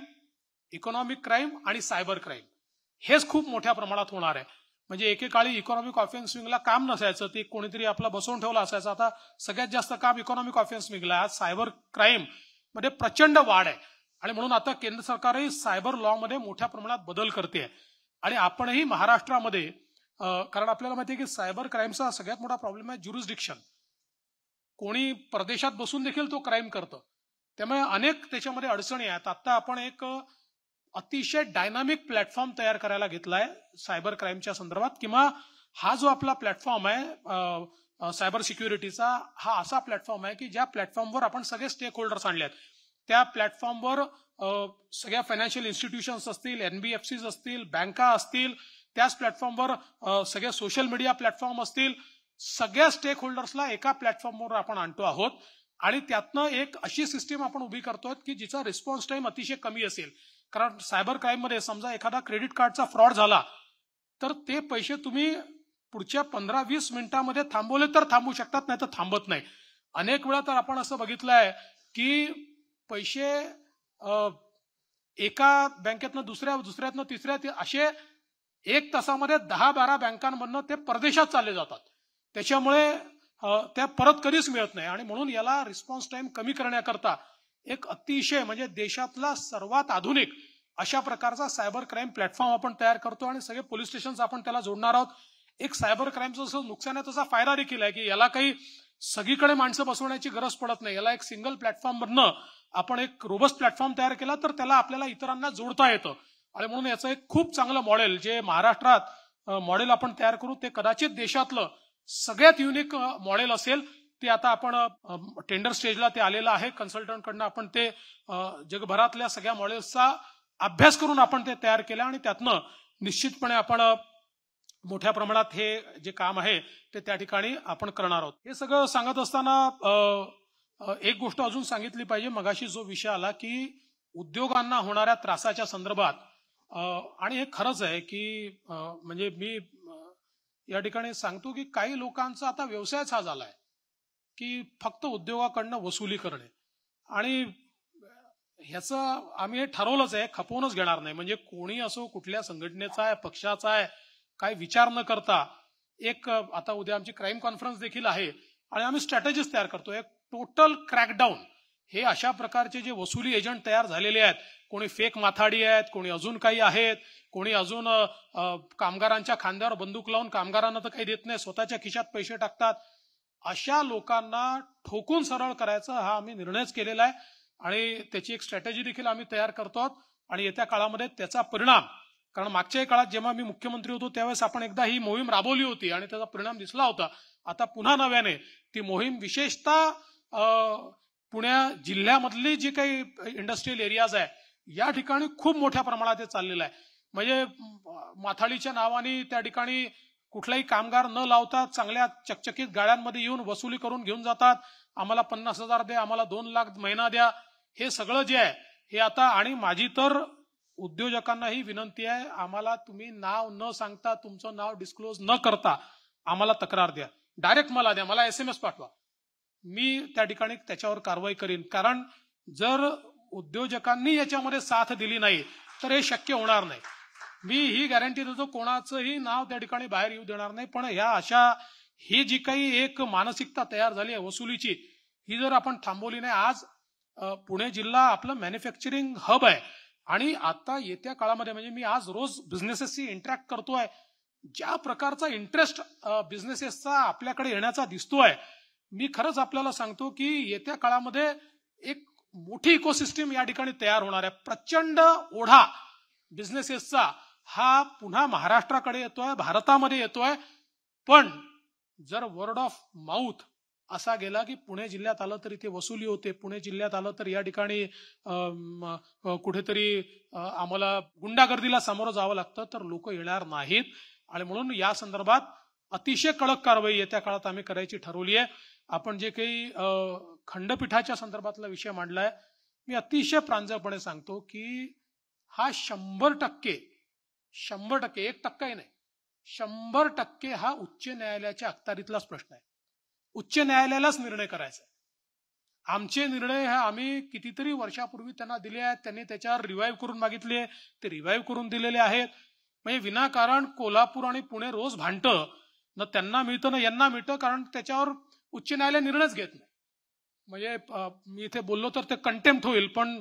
economic crime आणि सायबर क्राईम हेच खूप मोठ्या प्रमाणात होणार आहे म्हणजे एकेकाळी इकॉनॉमिक ऑफेन्स विंगला काम नसायचं ते कोणीतरी आपलं बसवून ठेवलं असायचं आता सगळ्यात जास्त काम इकॉनॉमिक ऑफेन्स विंगला आज सायबर क्राईम मध्ये प्रचंड वाढ आहे आणि म्हणून आता केंद्र सरकारही सायबर लॉ मध्ये मोठ्या प्रमाणात बदल करते आणि आपणही महाराष्ट्रामध्ये कारण आपल्याला माहिती आहे की सायबर क्राईमचा सगळ्यात मोठा प्रॉब्लेम आहे ज्युरिस्डिक्शन कोणी परदेशात बसून देखील तो क्राईम करतं त्यामुळे अनेक त्याच्यामध्ये अडचणी आहेत आता आपण एक अतिशय डायनामिक प्लॅटफॉर्म तयार करायला घेतलाय सायबर क्राईमच्या संदर्भात किंवा हा जो आपला प्लॅटफॉर्म आहे सायबर सिक्युरिटीचा हा असा प्लॅटफॉर्म आहे की ज्या प्लॅटफॉर्मवर आपण सगळे स्टेक होल्डर्स आणले आहेत त्या प्लॅटफॉर्मवर सगळ्या फायनान्शियल इन्स्टिट्यूशन्स असतील एनबीएफसीज असतील बँका असतील त्याच प्लॅटफॉर्मवर सगळ्या सोशल मीडिया प्लॅटफॉर्म असतील सगळ्या स्टेक होल्डर्सला एका प्लॅटफॉर्मवर आपण आणतो आहोत आणि त्यातनं एक अशी सिस्टीम आपण उभी करतोय की जिचा रिस्पॉन्स टाइम अतिशय कमी असेल कारण सायबर मध्ये समजा एखादा क्रेडिट कार्डचा फ्रॉड झाला तर ते पैसे तुम्ही पुढच्या पंधरा वीस मिनिटांमध्ये थांबवले तर थांबू शकतात नाही तर थांबत नाही अनेक वेळा तर आपण असं बघितलंय आहे की पैसे एका बँकेतनं दुसऱ्या दुसऱ्यातनं तिसऱ्या असे एक तासामध्ये दहा बारा बँकांमधनं ते परदेशात चालले जातात त्याच्यामुळे त्या परत कधीच मिळत नाही आणि म्हणून याला रिस्पॉन्स टाइम कमी करण्याकरता एक अतिशय म्हणजे देशातला सर्वात आधुनिक अशा प्रकारचा सायबर क्राईम प्लॅटफॉर्म आपण तयार करतो आणि सगळे पोलीस स्टेशन आपण त्याला जोडणार आहोत एक सायबर क्राईमचं जसं नुकसान आहे तसा फायदा देखील आहे की याला काही सगळीकडे माणसं बसवण्याची गरज पडत नाही याला एक सिंगल प्लॅटफॉर्म मधनं आपण एक रोबस्ट प्लॅटफॉर्म तयार केला तर त्याला आपल्याला इतरांना जोडता येतं आणि म्हणून याचं एक खूप चांगलं मॉडेल जे महाराष्ट्रात मॉडेल आपण तयार करू ते कदाचित देशातलं सगळ्यात युनिक मॉडेल असेल ते आता आपण टेंडर स्टेजला ते आलेलं आहे कन्सल्टंटकडनं आपण ते जगभरातल्या सगळ्या मॉडेल्सचा अभ्यास करून आपण ते तयार केलं आणि त्यातनं निश्चितपणे आपण मोठ्या प्रमाणात हे जे काम आहे ते त्या ठिकाणी आपण करणार आहोत हे सगळं सांगत असताना एक गोष्ट अजून सांगितली पाहिजे मगाशी जो विषय आला की उद्योगांना होणाऱ्या त्रासाच्या संदर्भात आणि हे खरंच आहे की म्हणजे मी या ठिकाणी सांगतो की काही लोकांचा आता व्यवसायच हा झाला आहे की फक्त उद्योगाकडनं वसुली करणे आणि ह्याचं आम्ही हे ठरवलंच आहे खपवूनच घेणार नाही म्हणजे कोणी असो कुठल्या संघटनेचा आहे पक्षाचा आहे काय विचार न करता एक आता उद्या आमची क्राईम कॉन्फरन्स देखील आहे आणि आम्ही स्ट्रॅटेजीस तयार करतो एक टोटल क्रॅकडाऊन हे अशा प्रकारचे जे वसुली एजंट तयार झालेले आहेत कोणी फेक माथाडी आहेत कोणी अजून काही आहेत कोणी अजून कामगारांच्या खांद्यावर बंदूक लावून कामगारांना तर काही देत नाही स्वतःच्या खिशात पैसे टाकतात अशा लोकांना ठोकून सरळ करायचा हा आम्ही निर्णयच केलेला आहे आणि त्याची एक स्ट्रॅटेजी देखील आम्ही तयार करतो आणि येत्या काळामध्ये त्याचा परिणाम कारण मागच्याही काळात जेव्हा मी मुख्यमंत्री होतो त्यावेळेस आपण एकदा ही मोहीम राबवली होती आणि त्याचा परिणाम दिसला होता आता पुन्हा नव्याने ती मोहीम विशेषतः पुण्या जिल्ह्यामधली जी काही इंडस्ट्रीयल एरियाज आहे या ठिकाणी खूप मोठ्या प्रमाणात हे चाललेलं आहे म्हणजे माथाळीच्या नावाने त्या ठिकाणी कुठलाही कामगार न लावता चांगल्या चकचकीत गाड्यांमध्ये येऊन वसुली करून घेऊन जातात आम्हाला पन्नास हजार द्या आम्हाला दोन लाख महिना द्या हे सगळं जे आहे हे आता आणि माझी तर उद्योजकांनाही विनंती आहे आम्हाला तुम्ही नाव न सांगता तुमचं नाव डिस्क्लोज न करता आम्हाला तक्रार द्या डायरेक्ट मला द्या मला एस एम एस पाठवा मी त्या ठिकाणी त्याच्यावर कारवाई करीन कारण जर उद्योजकांनी याच्यामध्ये साथ दिली नाही तर हे शक्य होणार नाही मी ही गॅरंटी देतो कोणाचंही नाव त्या ठिकाणी बाहेर येऊ देणार नाही पण ह्या अशा ही जी काही एक मानसिकता तयार झाली आहे वसुलीची ही जर आपण थांबवली नाही आज पुणे जिल्हा आपलं मॅन्युफॅक्चरिंग हब आहे आणि आता येत्या काळामध्ये म्हणजे मी आज रोज बिझनेसेसशी इंटरॅक्ट करतोय ज्या प्रकारचा इंटरेस्ट बिझनेसेसचा आपल्याकडे येण्याचा दिसतोय मी खरंच आपल्याला सांगतो की येत्या काळामध्ये एक मोठी इकोसिस्टीम या ठिकाणी तयार होणार आहे प्रचंड ओढा बिझनेसेसचा हा पुन्हा महाराष्ट्राकडे येतोय भारतामध्ये येतोय पण जर वर्ड ऑफ माउथ असा गेला की पुणे जिल्ह्यात आलं तर इथे वसुली होते पुणे जिल्ह्यात आलं तर या ठिकाणी कुठेतरी आम्हाला गुंडागर्दीला सामोरं जावं लागतं तर लोक येणार नाहीत आणि म्हणून या संदर्भात अतिशय कडक कारवाई येत्या काळात आम्ही करायची ठरवली आहे आपण जे काही खंडपीठाच्या संदर्भातला विषय मांडलाय मी अतिशय प्रांजळपणे सांगतो की हा शंभर टक्के शंभर टक्के एक टक्काही नाही शंभर टक्के हा उच्च न्यायालयाच्या अखत्यारीतलाच प्रश्न आहे उच्च न्यायालयालाच निर्णय करायचा आहे आमचे निर्णय हे आम्ही कितीतरी वर्षापूर्वी त्यांना दिले आहेत त्यांनी त्याच्यावर रिव्हाइव्ह करून मागितले ते रिव्हाइव्ह करून दिलेले आहेत म्हणजे विनाकारण कोल्हापूर आणि पुणे रोज भांडत न त्यांना मिळतं ना यांना मिळतं कारण त्याच्यावर उच्च न्यायालय निर्णयच घेत नाही म्हणजे मी इथे बोललो तर ते कंटेम्प्ट होईल पण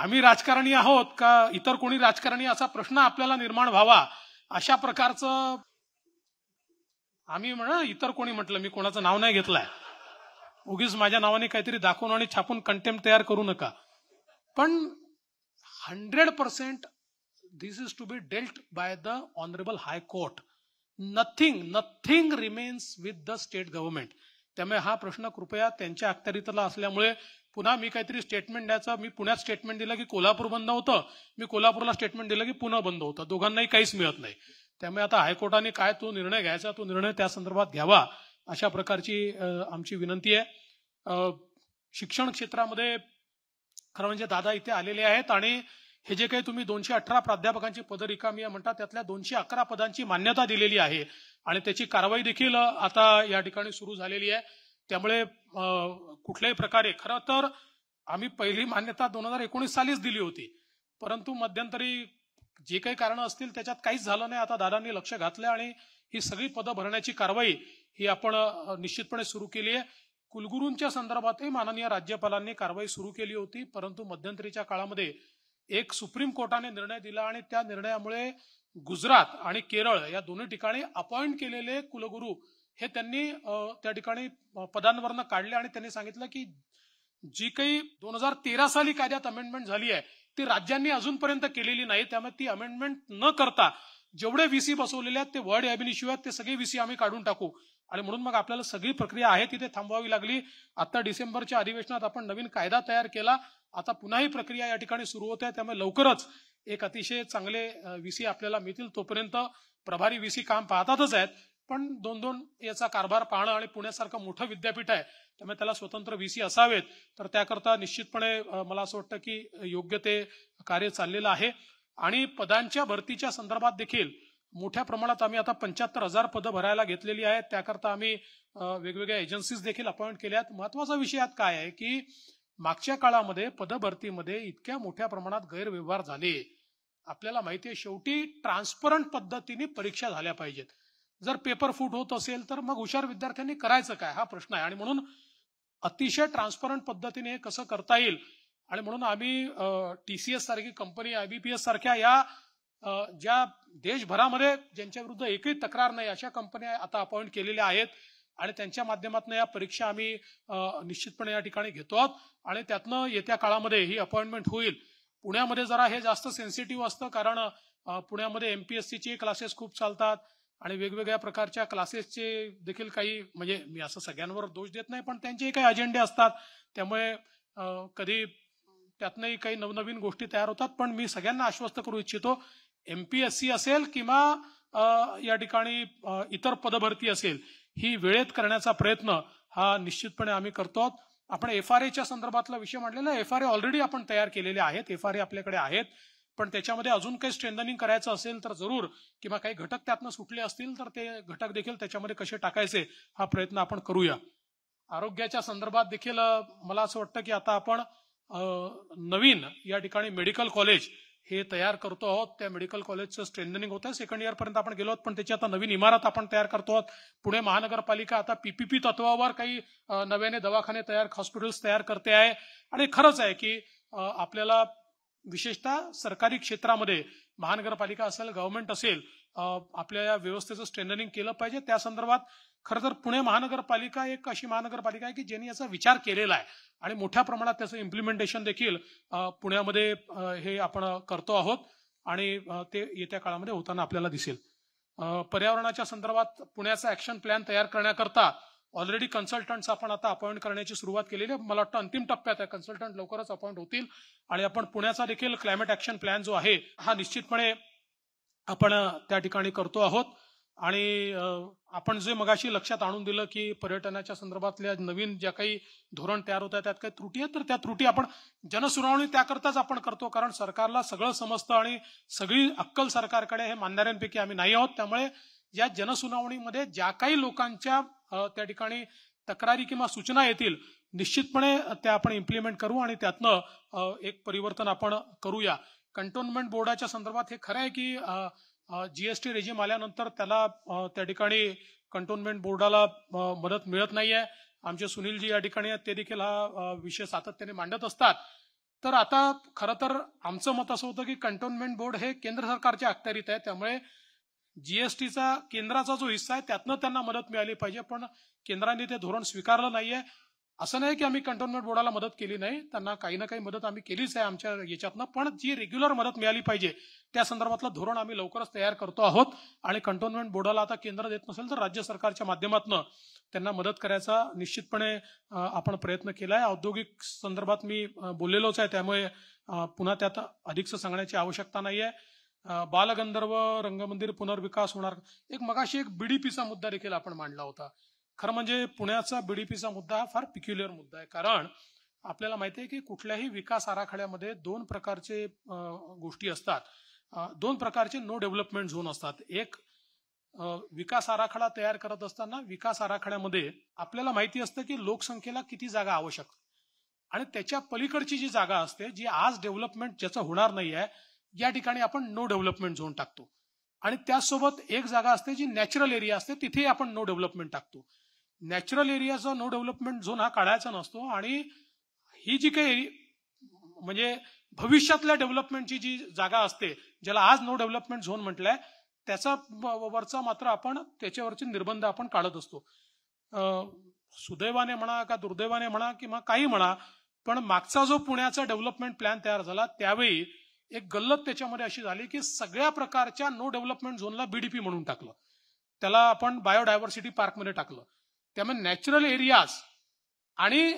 आम्ही राजकारणी आहोत का इतर कोणी राजकारणी असा प्रश्न आपल्याला निर्माण व्हावा अशा प्रकारचं आम्ही म्हणा इतर कोणी म्हटलं मी कोणाचं नाव नाही घेतलंय उगीच माझ्या नावाने काहीतरी दाखवून आणि छापून कंटेम तयार करू नका पण hundred percent this is to be dealt by the honourable High Court nothing nothing remains with the state government त्यामुळे हा प्रश्न कृपया त्यांच्या अखत्यारीतला असल्यामुळे पुन्हा मी काहीतरी स्टेटमेंट द्यायचं मी पुण्यात स्टेटमेंट दिलं की कोल्हापूर बंद होतं मी कोल्हापूरला स्टेटमेंट दिलं की पुन्हा बंद होतं दोघांनाही काहीच मिळत नाही त्यामुळे आता हायकोर्टाने काय तो निर्णय घ्यायचा तो निर्णय त्या संदर्भात घ्यावा अशा प्रकारची आमची विनंती आहे शिक्षण क्षेत्रामध्ये खरं म्हणजे दादा इथे आलेले आहेत आणि हे जे काही तुम्ही दोनशे अठरा प्राध्यापकांची पद रिकामी म्हणतात त्यातल्या दोनशे अकरा पदांची मान्यता दिलेली आहे आणि त्याची कारवाई देखील आता या ठिकाणी सुरू झालेली आहे त्यामुळे कुठल्याही प्रकारे खरं तर आम्ही पहिली मान्यता दोन हजार एकोणीस सालीच दिली होती परंतु मध्यंतरी जे काही कारण असतील त्याच्यात काहीच झालं नाही आता दादांनी लक्ष घातलं आणि ही सगळी पदं भरण्याची कारवाई ही आपण निश्चितपणे सुरू केली आहे कुलगुरूंच्या संदर्भातही माननीय राज्यपालांनी कारवाई सुरू केली होती परंतु मध्यंतरीच्या काळामध्ये एक सुप्रीम कोर्टाने निर्णय दिला आणि त्या निर्णयामुळे गुजरात आणि केरळ या दोन्ही ठिकाणी अपॉइंट केलेले कुलगुरू हे त्यांनी त्या ठिकाणी पदांवरनं काढले आणि त्यांनी सांगितलं की जी काही दोन हजार तेरा साली कायद्यात अमेंडमेंट झाली आहे ती राज्यांनी अजूनपर्यंत केलेली नाही त्यामुळे ती अमेंडमेंट न करता जेवढे व्हीसी बसवलेले आहेत ते वर्ड इश्यू आहेत ते सगळे व्हीसी आम्ही काढून टाकू आणि म्हणून मग आपल्याला सगळी प्रक्रिया आहे तिथे थांबवावी लागली आता डिसेंबरच्या अधिवेशनात आपण नवीन कायदा तयार केला आता पुन्हा ही प्रक्रिया या ठिकाणी सुरू होत आहे त्यामुळे लवकरच एक अतिशय चांगले व्हीसी आपल्याला मिळतील तोपर्यंत प्रभारी व्हीसी काम पाहतातच आहेत पण दोन दोन याचा कारभार पाहणं आणि पुण्यासारखं मोठं विद्यापीठ आहे त्यामुळे त्याला स्वतंत्र सी असावेत तर त्याकरता निश्चितपणे मला असं वाटतं की योग्य ते कार्य चाललेलं आहे आणि पदांच्या भरतीच्या संदर्भात देखील मोठ्या प्रमाणात आम्ही आता पंच्याहत्तर हजार पदं भरायला घेतलेली आहेत त्याकरता आम्ही वेगवेगळ्या एजन्सीज देखील अपॉइंट केल्या आहेत महत्वाचा विषयात काय आहे की मागच्या काळामध्ये पदभरतीमध्ये इतक्या मोठ्या प्रमाणात गैरव्यवहार झाले आपल्याला माहिती आहे शेवटी ट्रान्सपरंट पद्धतीने परीक्षा झाल्या पाहिजेत जर पेपर फूट होत असेल तर मग हुशार विद्यार्थ्यांनी करायचं काय हा प्रश्न आहे आणि म्हणून अतिशय ट्रान्सपरंट पद्धतीने हे कसं करता येईल आणि म्हणून आम्ही टीसीएस सारखी कंपनी आयबीपीएस सारख्या या ज्या देशभरामध्ये ज्यांच्या विरुद्ध एकही तक्रार नाही अशा कंपन्या आता अपॉइंट केलेल्या आहेत आणि त्यांच्या माध्यमातून या परीक्षा आम्ही निश्चितपणे या ठिकाणी घेतो आहोत आणि त्यातनं येत्या काळामध्ये ही अपॉइंटमेंट होईल पुण्यामध्ये जरा हे जास्त सेन्सिटिव्ह असतं कारण पुण्यामध्ये एमपीएससीचे क्लासेस खूप चालतात आणि वेगवेगळ्या प्रकारच्या क्लासेसचे देखील काही म्हणजे मी असं सगळ्यांवर दोष देत नाही पण त्यांचेही काही अजेंडे असतात त्यामुळे कधी त्यातनंही काही नवनवीन गोष्टी तयार होतात पण मी सगळ्यांना आश्वस्त करू इच्छितो एमपीएससी असेल किंवा या ठिकाणी इतर पदभरती असेल ही वेळेत करण्याचा प्रयत्न हा निश्चितपणे आम्ही करतो आपण एफ आर एच्या संदर्भातला विषय मांडलेला एफ आर ए ऑलरेडी आपण तयार केलेले आहेत एफ आर ए आपल्याकडे आहेत पण त्याच्यामध्ये अजून काही स्ट्रेंथनिंग करायचं असेल तर जरूर किंवा काही घटक त्यातनं सुटले असतील तर ते घटक देखील त्याच्यामध्ये कसे टाकायचे हा प्रयत्न आपण करूया आरोग्याच्या संदर्भात देखील मला असं वाटतं की आता आपण नवीन या ठिकाणी मेडिकल कॉलेज हे तयार करतो आहोत त्या मेडिकल कॉलेजचं स्ट्रेंथनिंग होतं सेकंड इयर पर्यंत आपण गेलो आहोत पण त्याची आता नवीन इमारत आपण तयार करतो आहोत पुणे महानगरपालिका आता पीपीपी तत्वावर काही नव्याने दवाखाने तयार हॉस्पिटल्स तयार करते आहे आणि खरंच आहे की आपल्याला विशेषतः सरकारी क्षेत्रामध्ये महानगरपालिका असेल गव्हर्नमेंट असेल आपल्या या व्यवस्थेचं स्ट्रेंडनिंग केलं पाहिजे त्या संदर्भात खरं तर पुणे महानगरपालिका एक अशी महानगरपालिका आहे की ज्यांनी याचा विचार केलेला आहे आणि मोठ्या प्रमाणात त्याचं इम्प्लिमेंटेशन देखील पुण्यामध्ये हे आपण करतो आहोत आणि ते येत्या काळामध्ये होताना आपल्याला दिसेल पर्यावरणाच्या संदर्भात पुण्याचा ऍक्शन प्लॅन तयार करण्याकरता ऑलरेडी कन्सल्टंट्स आपण आता अपॉइंट करण्याची सुरुवात केलेली आहे मला वाटतं अंतिम टप्प्यात आहे कन्सल्टंट लवकरच अपॉइंट होतील आणि आपण पुण्याचा देखील क्लायमेट ऍक्शन प्लॅन जो आहे हा निश्चितपणे आपण त्या ठिकाणी करतो आहोत आणि आपण जे मगाशी लक्षात आणून दिलं की पर्यटनाच्या संदर्भातल्या नवीन ज्या काही धोरण तयार होत आहे त्यात काही त्रुटी आहेत तर त्या त्रुटी आपण जनसुनावणी त्याकरताच आपण करतो कारण सरकारला सगळं समजतं आणि सगळी अक्कल सरकारकडे हे मानणाऱ्यांपैकी आम्ही नाही आहोत त्यामुळे या जनसुनावणीमध्ये ज्या काही लोकांच्या त्या ठिकाणी तक्रारी किंवा सूचना येतील निश्चितपणे त्या आपण इम्प्लिमेंट करू आणि त्यातनं एक परिवर्तन आपण करूया कंटोनमेंट बोर्डाच्या संदर्भात हे खरं आहे की जीएसटी रेजिम आल्यानंतर त्याला त्या ठिकाणी कंटोनमेंट बोर्डाला मदत मिळत नाहीये आमचे सुनीलजी या ठिकाणी ते देखील हा विषय सातत्याने मांडत असतात तर आता खरं तर आमचं मत असं होतं की कंटोनमेंट बोर्ड हे केंद्र सरकारच्या अखत्यारीत आहे त्यामुळे जीएसटीचा केंद्राचा जो हिस्सा आहे त्यातनं त्यांना मदत मिळाली पाहिजे पण केंद्राने ते धोरण स्वीकारलं नाहीये असं नाही की आम्ही कंटोनमेंट बोर्डाला मदत केली नाही त्यांना काही ना काही मदत आम्ही केलीच आहे आमच्या याच्यातनं पण जी रेग्युलर मदत मिळाली पाहिजे त्या संदर्भातलं धोरण आम्ही लवकरच तयार करतो आहोत आणि कंटोन्मेंट बोर्डाला आता केंद्र देत नसेल तर राज्य सरकारच्या माध्यमातून त्यांना मदत करायचा निश्चितपणे आपण प्रयत्न केला आहे औद्योगिक संदर्भात मी बोललेलोच आहे त्यामुळे पुन्हा त्यात अधिकच सांगण्याची आवश्यकता नाही आहे बालगंधर्व रंगमंदिर पुनर्विकास होणार एक मगाशी एक बीडीपीचा मुद्दा देखील आपण मांडला होता खरं म्हणजे पुण्याचा बीडीपीचा मुद्दा हा फार पिक्युलर मुद्दा आहे कारण आपल्याला माहिती आहे की कुठल्याही विकास आराखड्यामध्ये दोन प्रकारचे गोष्टी असतात दोन प्रकारचे नो डेव्हलपमेंट झोन असतात एक विकास आराखडा तयार करत असताना विकास आराखड्यामध्ये आपल्याला माहिती असतं की लोकसंख्येला किती जागा आवश्यक आणि त्याच्या पलीकडची जी जागा असते जी आज डेव्हलपमेंट ज्याचं होणार नाही आहे या ठिकाणी आपण नो डेव्हलपमेंट झोन टाकतो आणि त्यासोबत एक जागा असते जी नॅचरल एरिया असते तिथेही आपण नो डेव्हलपमेंट टाकतो नॅचरल एरियाचा नो डेव्हलपमेंट झोन हा काढायचा नसतो आणि ही जी काही म्हणजे भविष्यातल्या डेव्हलपमेंटची जी जागा असते ज्याला आज नो डेव्हलपमेंट झोन म्हटलंय त्याचा वरचा मात्र आपण त्याच्यावरचे निर्बंध आपण काढत असतो सुदैवाने म्हणा का दुर्दैवाने म्हणा किंवा काही म्हणा पण मागचा जो पुण्याचा डेव्हलपमेंट प्लॅन तयार झाला त्यावेळी एक गल्लत त्याच्यामध्ये अशी झाली की सगळ्या प्रकारच्या नो डेव्हलपमेंट झोनला बीडीपी म्हणून टाकलं त्याला आपण बायोडायव्हर्सिटी पार्कमध्ये टाकलं त्यामुळे नॅचरल एरियाज आणि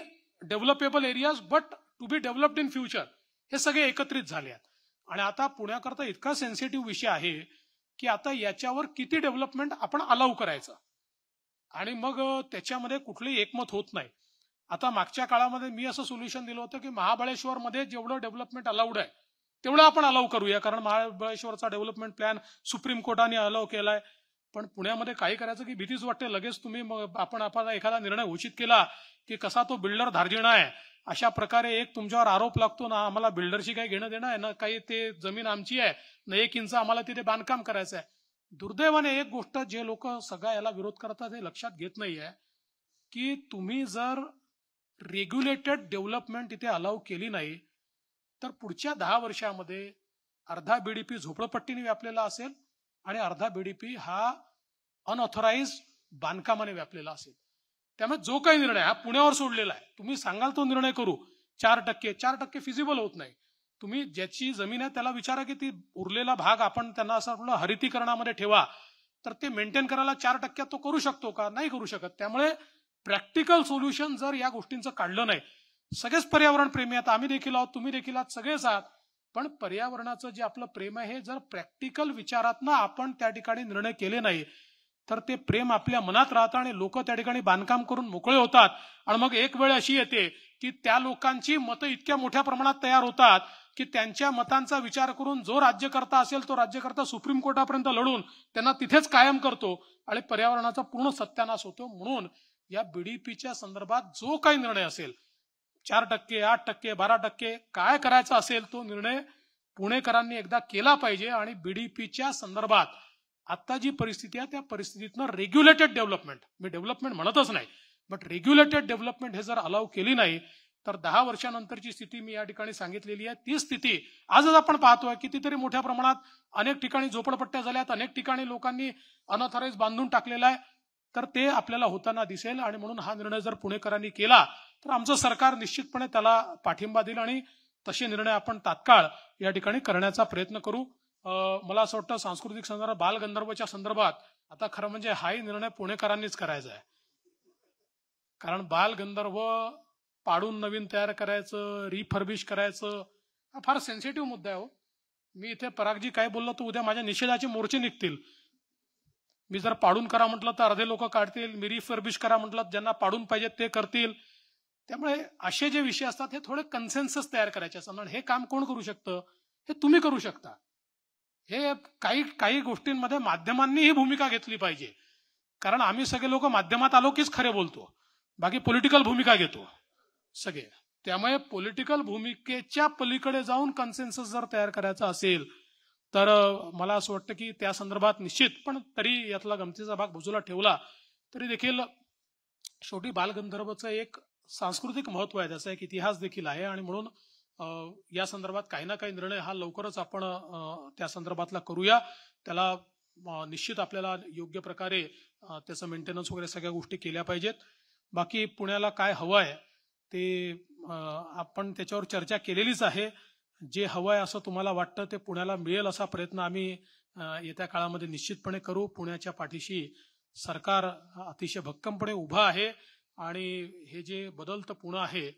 developable areas but to be developed in future हे सगळे एकत्रित झाले आहेत आणि आता पुण्याकरता इतका सेन्सिटिव्ह विषय आहे की आता याच्यावर किती डेव्हलपमेंट आपण अलाव करायचं आणि मग त्याच्यामध्ये कुठलंही एकमत होत नाही आता मागच्या काळामध्ये मी असं सोल्युशन दिलं होतं की महाबळेश्वरमध्ये जेवढं डेव्हलपमेंट अलाउड आहे तेवढं आपण अलाव करूया कारण महाबळेश्वरचा डेव्हलपमेंट प्लॅन सुप्रीम कोर्टाने अलाव केलाय पण पुण्यामध्ये काही करायचं की भीतीच वाटते लगेच तुम्ही आपण आपला एखादा निर्णय घोषित केला की कसा तो बिल्डर धार्जिण आहे अशा प्रकारे एक तुमच्यावर आरोप लागतो ना आम्हाला बिल्डरशी काही घेणं देणं आहे ना काही ते जमीन आमची आहे ना एक इंच आम्हाला तिथे बांधकाम करायचं आहे दुर्दैवाने एक गोष्ट जे लोक सगळ्या याला विरोध करतात हे लक्षात घेत नाहीये की तुम्ही जर रेग्युलेटेड डेव्हलपमेंट इथे अलाव केली नाही तर पुढच्या दहा वर्षामध्ये अर्धा बीडीपी झोपडपट्टीने व्यापलेला असेल आणि अर्धा बीडीपी हा अनऑथराईज बांधकामाने व्यापलेला असेल त्यामुळे जो काही निर्णय हा पुण्यावर सोडलेला आहे तुम्ही सांगाल तो निर्णय करू चार टक्के चार टक्के फिजिबल होत नाही तुम्ही ज्याची जमीन आहे त्याला विचारा की ती उरलेला भाग आपण त्यांना असं आपलं हरितीकरणामध्ये ठेवा तर ते मेंटेन करायला चार टक्क्यात तो करू शकतो का नाही करू शकत त्यामुळे प्रॅक्टिकल सोल्युशन जर या गोष्टींचं काढलं नाही सगळेच पर्यावरण प्रेमी आहात आम्ही देखील आहोत तुम्ही देखील आहात सगळेच आहात पण पर्यावरणाचं जे आपलं प्रेम आहे जर प्रॅक्टिकल विचारात आपण त्या ठिकाणी निर्णय केले नाही तर ते प्रेम आपल्या मनात राहतं आणि लोक त्या ठिकाणी बांधकाम करून मोकळे होतात आणि मग एक वेळ अशी येते की त्या लोकांची मतं इतक्या मोठ्या प्रमाणात तयार होतात की त्यांच्या मतांचा विचार करून जो राज्यकर्ता असेल तो राज्यकर्ता सुप्रीम कोर्टापर्यंत लढून त्यांना तिथेच कायम करतो आणि पर्यावरणाचा पूर्ण सत्यानाश होतो म्हणून या बीडीपीच्या संदर्भात जो काही निर्णय असेल चार टक्के आठ टक्के बारा टक्के काय करायचा असेल तो निर्णय पुणेकरांनी एकदा केला पाहिजे आणि पीच्या संदर्भात आता जी परिस्थिती आहे त्या परिस्थितीतनं रेग्युलेटेड डेव्हलपमेंट मी डेव्हलपमेंट म्हणतच नाही बट रेग्युलेटेड डेव्हलपमेंट हे जर अलाव केली नाही तर दहा वर्षानंतरची स्थिती मी या ठिकाणी सांगितलेली आहे ती स्थिती आजच आपण पाहतोय कितीतरी मोठ्या प्रमाणात अनेक ठिकाणी झोपडपट्ट्या झाल्यात अनेक ठिकाणी लोकांनी अनऑथराईज बांधून टाकलेला आहे तर ते आपल्याला होताना दिसेल आणि म्हणून हा निर्णय जर पुणेकरांनी केला तर आमचं सरकार निश्चितपणे त्याला पाठिंबा देईल आणि तसे निर्णय आपण तात्काळ या ठिकाणी करण्याचा प्रयत्न करू मला असं वाटतं सांस्कृतिक संदर्भात बालगंधर्वच्या संदर्भात आता खरं म्हणजे हाही निर्णय पुणेकरांनीच करायचा आहे कारण बालगंधर्व पाडून नवीन तयार करायचं रिफर्बिश करायचं हा फार सेन्सिटिव्ह मुद्दा आहे हो मी इथे परागजी काय बोललो तो उद्या माझ्या निषेधाचे मोर्चे निघतील मी जर पाडून करा म्हटलं तर अर्धे लोक काढतील मी रिफर्बिश करा म्हटलं ज्यांना पाडून पाहिजे ते करतील त्यामुळे असे जे विषय असतात हे थोडे कन्सेन्सस तयार करायचे असतात म्हणजे हे काम कोण करू शकतं हे तुम्ही करू शकता हे काही काही गोष्टींमध्ये माध्यमांनी ही भूमिका घेतली पाहिजे कारण आम्ही सगळे लोक माध्यमात आलो कीच खरे बोलतो बाकी पॉलिटिकल भूमिका घेतो सगळे त्यामुळे पॉलिटिकल भूमिकेच्या पलीकडे जाऊन कन्सेन्सस जर तयार करायचा असेल तर मला असं वाटतं की त्या संदर्भात निश्चित पण तरी यातला गमतीचा भाग बाजूला ठेवला तरी देखील शेवटी बालगंधर्वचं एक सांस्कृतिक महत्व आहे त्याचा एक इतिहास देखील आहे आणि म्हणून या संदर्भात काही ना काही निर्णय हा लवकरच आपण त्या संदर्भातला करूया त्याला निश्चित आपल्याला योग्य प्रकारे त्याचं मेंटेनन्स वगैरे सगळ्या गोष्टी केल्या पाहिजेत बाकी पुण्याला काय हवं आहे ते आपण त्याच्यावर चर्चा केलेलीच आहे जे हवं आहे असं तुम्हाला वाटतं ते पुण्याला मिळेल असा प्रयत्न आम्ही येत्या काळामध्ये निश्चितपणे करू पुण्याच्या पाठीशी सरकार अतिशय भक्कमपणे उभा आहे आणि हे जे बदलतं पुणे आहे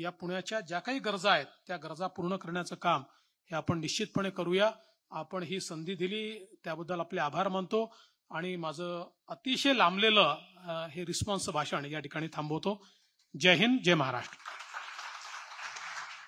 या पुण्याच्या ज्या काही गरजा आहेत त्या गरजा पूर्ण करण्याचं काम हे आपण निश्चितपणे करूया आपण ही संधी दिली त्याबद्दल आपले आभार मानतो आणि माझं अतिशय लांबलेलं हे रिस्पॉन्स भाषण या ठिकाणी थांबवतो जय हिंद जय महाराष्ट्र